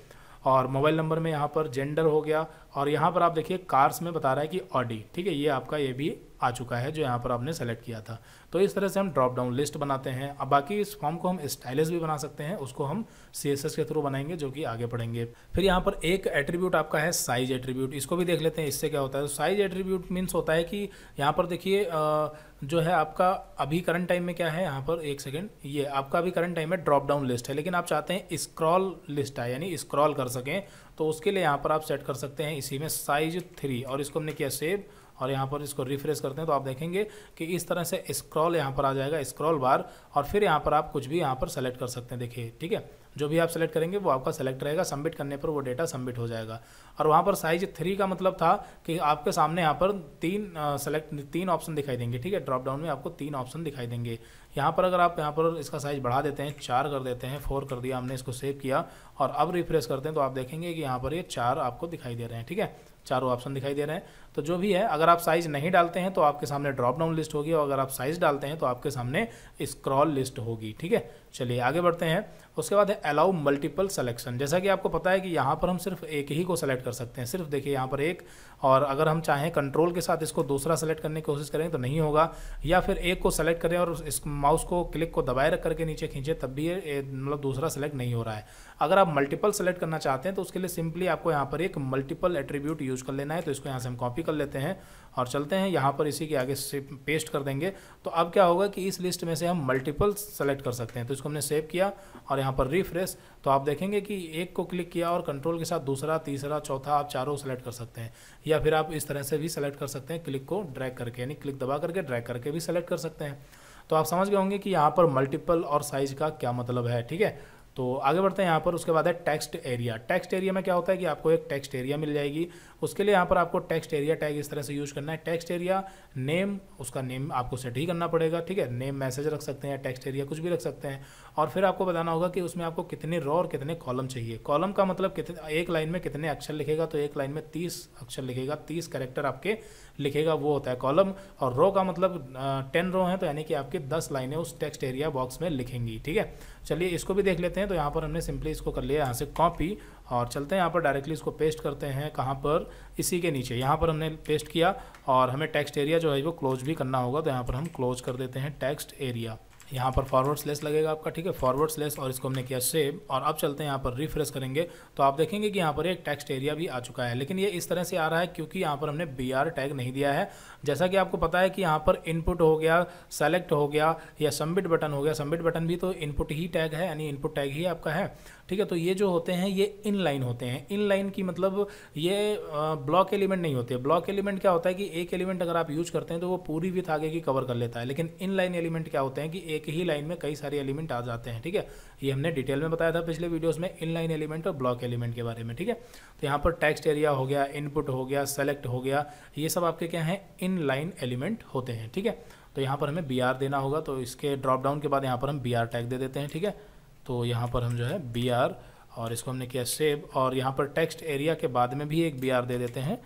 और मोबाइल नंबर में यहाँ पर जेंडर हो गया और यहाँ पर आप देखिए कार्स में बता रहा है कि ऑडी ठीक है ये आपका ये भी आ चुका है जो यहाँ पर आपने सेलेक्ट किया था तो इस तरह से हम ड्रॉप डाउन लिस्ट बनाते हैं अब बाकी इस फॉर्म को हम स्टाइलिस भी बना सकते हैं उसको हम सी के थ्रू बनाएंगे जो कि आगे पढ़ेंगे फिर यहाँ पर एक एट्रीब्यूट आपका है साइज एट्रीब्यूट इसको भी देख लेते हैं इससे क्या होता है तो साइज एट्रीब्यूट मीन्स होता है कि यहाँ पर देखिए जो है आपका अभी करंट टाइम में क्या है यहाँ पर एक सेकेंड ये आपका अभी करंट टाइम में ड्रॉप डाउन लिस्ट है लेकिन आप चाहते हैं स्क्रॉल लिस्ट है यानी स्क्रॉल कर सकें तो उसके लिए यहाँ पर आप सेट कर सकते हैं इसी में साइज थ्री और इसको हमने किया सेव और यहाँ पर इसको रिफ्रेश करते हैं तो आप देखेंगे कि इस तरह से स्क्रॉल यहाँ पर आ जाएगा स्क्रॉल बार और फिर यहाँ पर आप कुछ भी यहाँ पर सेलेक्ट कर सकते हैं देखिए ठीक है जो भी आप सेलेक्ट करेंगे वो आपका सेलेक्ट रहेगा सबमिट करने पर वो डेटा सबमिट हो जाएगा और वहाँ पर साइज थ्री का मतलब था कि आपके सामने यहाँ पर तीन सेलेक्ट तीन ऑप्शन दिखाई देंगे ठीक है ड्रॉप डाउन में आपको तीन ऑप्शन दिखाई देंगे यहाँ पर अगर आप यहाँ पर इसका साइज़ बढ़ा देते हैं चार कर देते हैं फोर कर दिया हमने इसको सेव किया और अब रिफ्रेश करते हैं तो आप देखेंगे कि यहाँ पर ये चार आपको दिखाई दे रहे हैं ठीक है चारों ऑप्शन दिखाई दे रहे हैं तो जो भी है अगर आप साइज़ नहीं डालते हैं तो आपके सामने ड्रॉप डाउन लिस्ट होगी और अगर आप साइज़ डालते हैं तो आपके सामने स्क्रॉल लिस्ट होगी ठीक है चलिए आगे बढ़ते हैं उसके बाद है अलाउ मल्टीपल सेलेक्शन जैसा कि आपको पता है कि यहाँ पर हम सिर्फ एक ही को सेलेक्ट कर सकते हैं सिर्फ देखिए यहाँ पर एक और अगर हम चाहें कंट्रोल के साथ इसको दूसरा सेलेक्ट करने की कोशिश करें तो नहीं होगा या फिर एक को सेलेक्ट करें और इस माउस को क्लिक को दबाए रख करके नीचे खींचे तब भी मतलब दूसरा सेलेक्ट नहीं हो रहा है अगर आप मल्टीपल सेलेक्ट करना चाहते हैं तो उसके लिए सिंपली आपको यहाँ पर एक मल्टीपल एट्रीब्यूट यूज कर लेना है तो इसको यहाँ से हम कॉपी कॉपी कर लेते हैं और चलते हैं यहाँ पर इसी के आगे से पेस्ट कर देंगे तो अब क्या होगा कि इस लिस्ट में से हम मल्टीपल सेलेक्ट कर सकते हैं तो इसको हमने सेव किया और यहाँ पर रिफ्रेश तो आप देखेंगे कि एक को क्लिक किया और कंट्रोल के साथ दूसरा तीसरा चौथा आप चारों सेलेक्ट कर सकते हैं या फिर आप इस तरह से भी सेलेक्ट कर सकते हैं क्लिक को ड्रैक करके यानी क्लिक दबा करके ड्रैक करके भी सेलेक्ट कर सकते हैं तो आप समझ गए होंगे कि यहाँ पर मल्टीपल और साइज का क्या मतलब है ठीक है तो आगे बढ़ते हैं यहाँ पर उसके बाद है टेक्स्ट एरिया टेक्स्ट एरिया में क्या होता है कि आपको एक टेक्स्ट एरिया मिल जाएगी उसके लिए यहाँ पर आपको टेक्स्ट एरिया टैग इस तरह से यूज़ करना है टेक्स्ट एरिया नेम उसका नेम आपको सेट ही करना पड़ेगा ठीक है नेम मैसेज रख सकते हैं टेक्स्ट एरिया कुछ भी रख सकते हैं और फिर आपको बताना होगा कि उसमें आपको कितने रो और कितने कॉलम चाहिए कॉलम का मतलब कितने एक लाइन में कितने अक्षर लिखेगा तो एक लाइन में तीस अक्षर लिखेगा तीस करेक्टर आपके लिखेगा वो होता है कॉलम और रो का मतलब टेन रो है तो यानी कि आपकी दस लाइनें उस टेक्स्ट एरिया बॉक्स में लिखेंगी ठीक है चलिए इसको भी देख लेते हैं तो यहाँ पर हमने सिंपली इसको कर लिया यहाँ से कॉपी और चलते हैं यहाँ पर डायरेक्टली इसको पेस्ट करते हैं कहाँ पर इसी के नीचे यहाँ पर हमने पेस्ट किया और हमें टेक्स्ट एरिया जो है वो क्लोज भी करना होगा तो यहाँ पर हम क्लोज कर देते हैं टेक्स्ट एरिया यहाँ पर फॉरवर्ड स्लेस लगेगा आपका ठीक है फॉरवर्ड स्लेस और इसको हमने किया सेव और अब चलते हैं यहाँ पर रिफ्रेश करेंगे तो आप देखेंगे कि यहाँ पर एक टेक्स्ट एरिया भी आ चुका है लेकिन ये इस तरह से आ रहा है क्योंकि यहाँ पर हमने बी टैग नहीं दिया है जैसा कि आपको पता है कि यहाँ पर इनपुट हो गया सेलेक्ट हो गया या सबमिट बटन हो गया सबमिट बटन भी तो इनपुट ही टैग है यानी इनपुट टैग ही आपका है ठीक है तो ये जो होते हैं ये इन लाइन होते हैं इन लाइन की मतलब ये ब्लॉक एलिमेंट नहीं होते ब्लॉक एलिमेंट क्या होता है कि एक एलिमेंट अगर आप यूज करते हैं तो वो पूरी विथ आगे की कवर कर लेता है लेकिन इन लाइन एलिमेंट क्या होते हैं कि एक ही लाइन में कई सारे एलिमेंट आ जाते हैं ठीक है ये हमने डिटेल में बताया था पिछले वीडियोज़ में इन लाइन एलिमेंट और ब्लॉक एलिमेंट के बारे में ठीक है तो यहाँ पर टेक्स्ट एरिया हो गया इनपुट हो गया सेलेक्ट हो गया ये सब आपके क्या हैं इन लाइन एलिमेंट होते हैं ठीक है तो यहाँ पर हमें बी देना होगा तो इसके ड्रॉप डाउन के बाद यहाँ पर हम बी टैग दे देते हैं ठीक है तो यहाँ पर हम जो है बी आर और इसको हमने किया सेव और यहाँ पर टेक्स्ट एरिया के बाद में भी एक बी आर दे देते हैं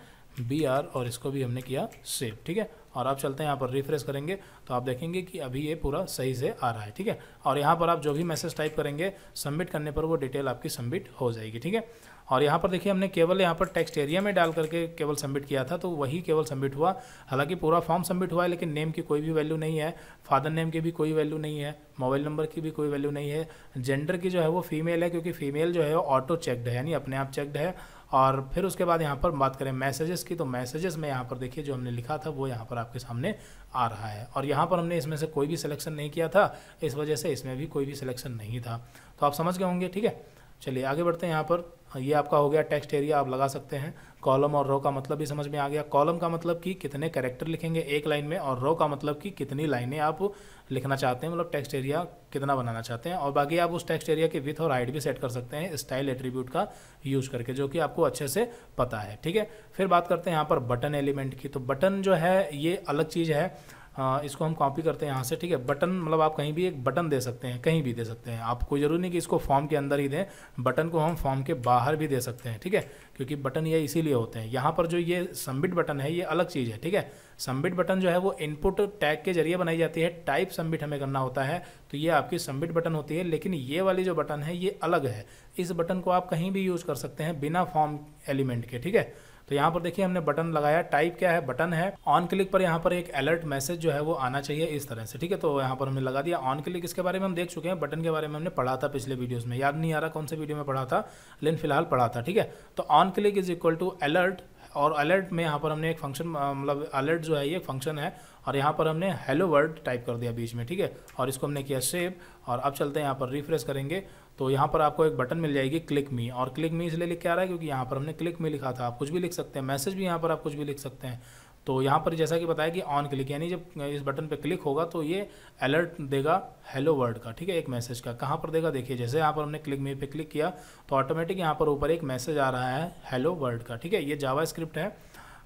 बी आर और इसको भी हमने किया सेव ठीक है और आप चलते हैं यहाँ पर रिफ्रेश करेंगे तो आप देखेंगे कि अभी ये पूरा सही से आ रहा है ठीक है और यहाँ पर आप जो भी मैसेज टाइप करेंगे सबमिट करने पर वो डिटेल आपकी सबमिट हो जाएगी ठीक है और यहाँ पर देखिए हमने केवल यहाँ पर टेक्स्ट एरिया में डाल करके केवल सबमिट किया था तो वही केवल सबमिट हुआ हालांकि पूरा फॉर्म सबमिट हुआ है लेकिन नेम की कोई भी वैल्यू नहीं है फादर नेम की भी कोई वैल्यू नहीं है मोबाइल नंबर की भी कोई वैल्यू नहीं है जेंडर की जो है वो फीमेल है क्योंकि फीमेल जो है वो ऑटो चेकड है यानी अपने आप चेकड है और फिर उसके बाद यहाँ पर बात करें मैसेजेस की तो मैसेजेस में यहाँ पर देखिए जो हमने लिखा था वो यहाँ पर आपके सामने आ रहा है और यहाँ पर हमने इसमें से कोई भी सिलेक्शन नहीं किया था इस वजह से इसमें भी कोई भी सिलेक्शन नहीं था तो आप समझ गए होंगे ठीक है चलिए आगे बढ़ते हैं यहाँ पर ये आपका हो गया टेक्स्ट एरिया आप लगा सकते हैं कॉलम और रो का मतलब भी समझ में आ गया कॉलम का मतलब कि कितने कैरेक्टर लिखेंगे एक लाइन में और रो का मतलब कि कितनी लाइनें आप लिखना चाहते हैं मतलब टेक्स्ट एरिया कितना बनाना चाहते हैं और बाकी आप उस टेक्स्ट एरिया के विथ और हाइट भी सेट कर सकते हैं स्टाइल एट्रीब्यूट का यूज़ करके जो कि आपको अच्छे से पता है ठीक है फिर बात करते हैं यहाँ पर बटन एलिमेंट की तो बटन जो है ये अलग चीज़ है आ, हाँ, इसको हम कॉपी करते हैं यहाँ से ठीक है बटन मतलब आप कहीं भी एक बटन दे सकते हैं कहीं भी दे सकते हैं आप कोई ज़रूरी नहीं कि इसको फॉर्म के अंदर ही दें बटन को हम फॉर्म के बाहर भी दे सकते हैं ठीक है क्योंकि बटन ये इसीलिए होते हैं यहाँ पर जो ये सबमिट बटन है ये अलग चीज़ है ठीक है सबमिट बटन जो है वो इनपुट टैग के जरिए बनाई जाती है टाइप सबमिट हमें करना होता है तो ये आपकी सबमिट बटन होती है लेकिन ये वाली जो बटन है ये अलग है इस बटन को आप कहीं भी यूज़ कर सकते हैं बिना फॉर्म एलिमेंट के ठीक है तो यहाँ पर देखिए हमने बटन लगाया टाइप क्या है बटन है ऑन क्लिक पर यहाँ पर एक अलर्ट मैसेज जो है वो आना चाहिए इस तरह से ठीक है तो यहाँ पर हमने लगा दिया ऑन क्लिक इसके बारे में हम देख चुके हैं बटन के बारे में हमने पढ़ा था पिछले वीडियोज़ में याद नहीं आ रहा कौन से वीडियो में पढ़ा था लेकिन फिलहाल पढ़ा था ठीक है तो on click is equal to alert और अलर्ट में यहाँ पर हमने एक फंक्शन मतलब अलर्ट जो है ये फंक्शन है और यहाँ पर हमने हेलो वर्ड टाइप कर दिया बीच में ठीक है और इसको हमने किया सेव और अब चलते हैं यहाँ पर रिफ्रेश करेंगे तो यहाँ पर आपको एक बटन मिल जाएगी क्लिक मी और क्लिक मी इसलिए लिख के आ रहा है क्योंकि यहाँ पर हमने क्लिक मी लिखा था आप कुछ भी लिख सकते हैं मैसेज भी यहाँ पर आप कुछ भी लिख सकते हैं तो यहाँ पर जैसा कि बताया कि ऑन क्लिक यानी जब इस बटन पर क्लिक होगा तो ये अलर्ट देगा हेलो वर्ल्ड का ठीक है एक मैसेज का कहाँ पर देगा देखिए जैसे यहाँ पर हमने क्लिक मी पे क्लिक किया तो ऑटोमेटिक यहाँ पर ऊपर एक मैसेज आ रहा है हेलो वर्ड का ठीक है ये जावा स्क्रिप्ट है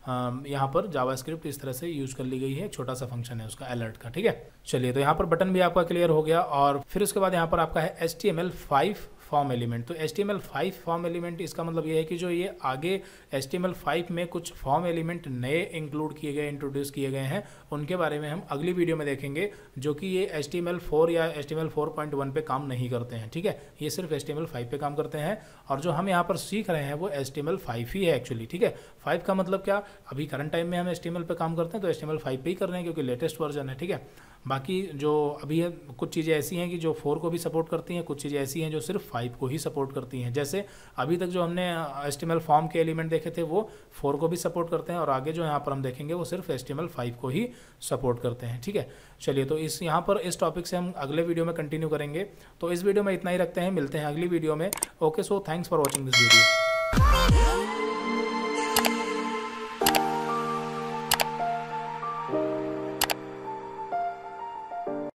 यहाँ पर जावास्क्रिप्ट इस तरह से यूज़ कर ली गई है छोटा सा फंक्शन है उसका अलर्ट का ठीक है चलिए तो यहाँ पर बटन भी आपका क्लियर हो गया और फिर उसके बाद यहाँ पर आपका है H T M L five form element तो H T M L five form element इसका मतलब ये है कि जो ये आगे H T M L five में कुछ फॉर्म एलिमेंट नए इंक्लूड किए गए इंट्रोड्यूस किए गए हैं उनके बारे में हम अगली वीडियो में देखेंगे जो कि ये H T M L four या H T M L four point one पर काम नहीं करते हैं ठीक है ये सिर्फ H T M L five पर काम करते हैं और जो हम यहाँ पर सीख रहे हैं वो एस टी ही है एक्चुअली ठीक है फाइव का मतलब क्या अभी करंट टाइम में हम एस टी काम करते हैं तो एस टी फाइव पर ही कर रहे हैं क्योंकि लेटेस्ट वर्जन है ठीक है बाकी जो अभी है, कुछ चीज़ें ऐसी हैं कि जो फोर को भी सपोर्ट करती हैं कुछ चीज़ें ऐसी हैं जो सिर्फ फाइव को ही सपोर्ट करती हैं जैसे अभी तक जो हमने एस फॉर्म के एलिमेंट देखे थे वो फोर को भी सपोर्ट करते हैं और आगे जो यहाँ पर हम देखेंगे वो सिर्फ एस टी फाइव को ही सपोर्ट करते हैं ठीक है चलिए तो इस यहाँ पर इस टॉपिक से हम अगले वीडियो में कंटिन्यू करेंगे तो इस वीडियो में इतना ही रखते हैं मिलते हैं अगली वीडियो में okay so thanks for watching this video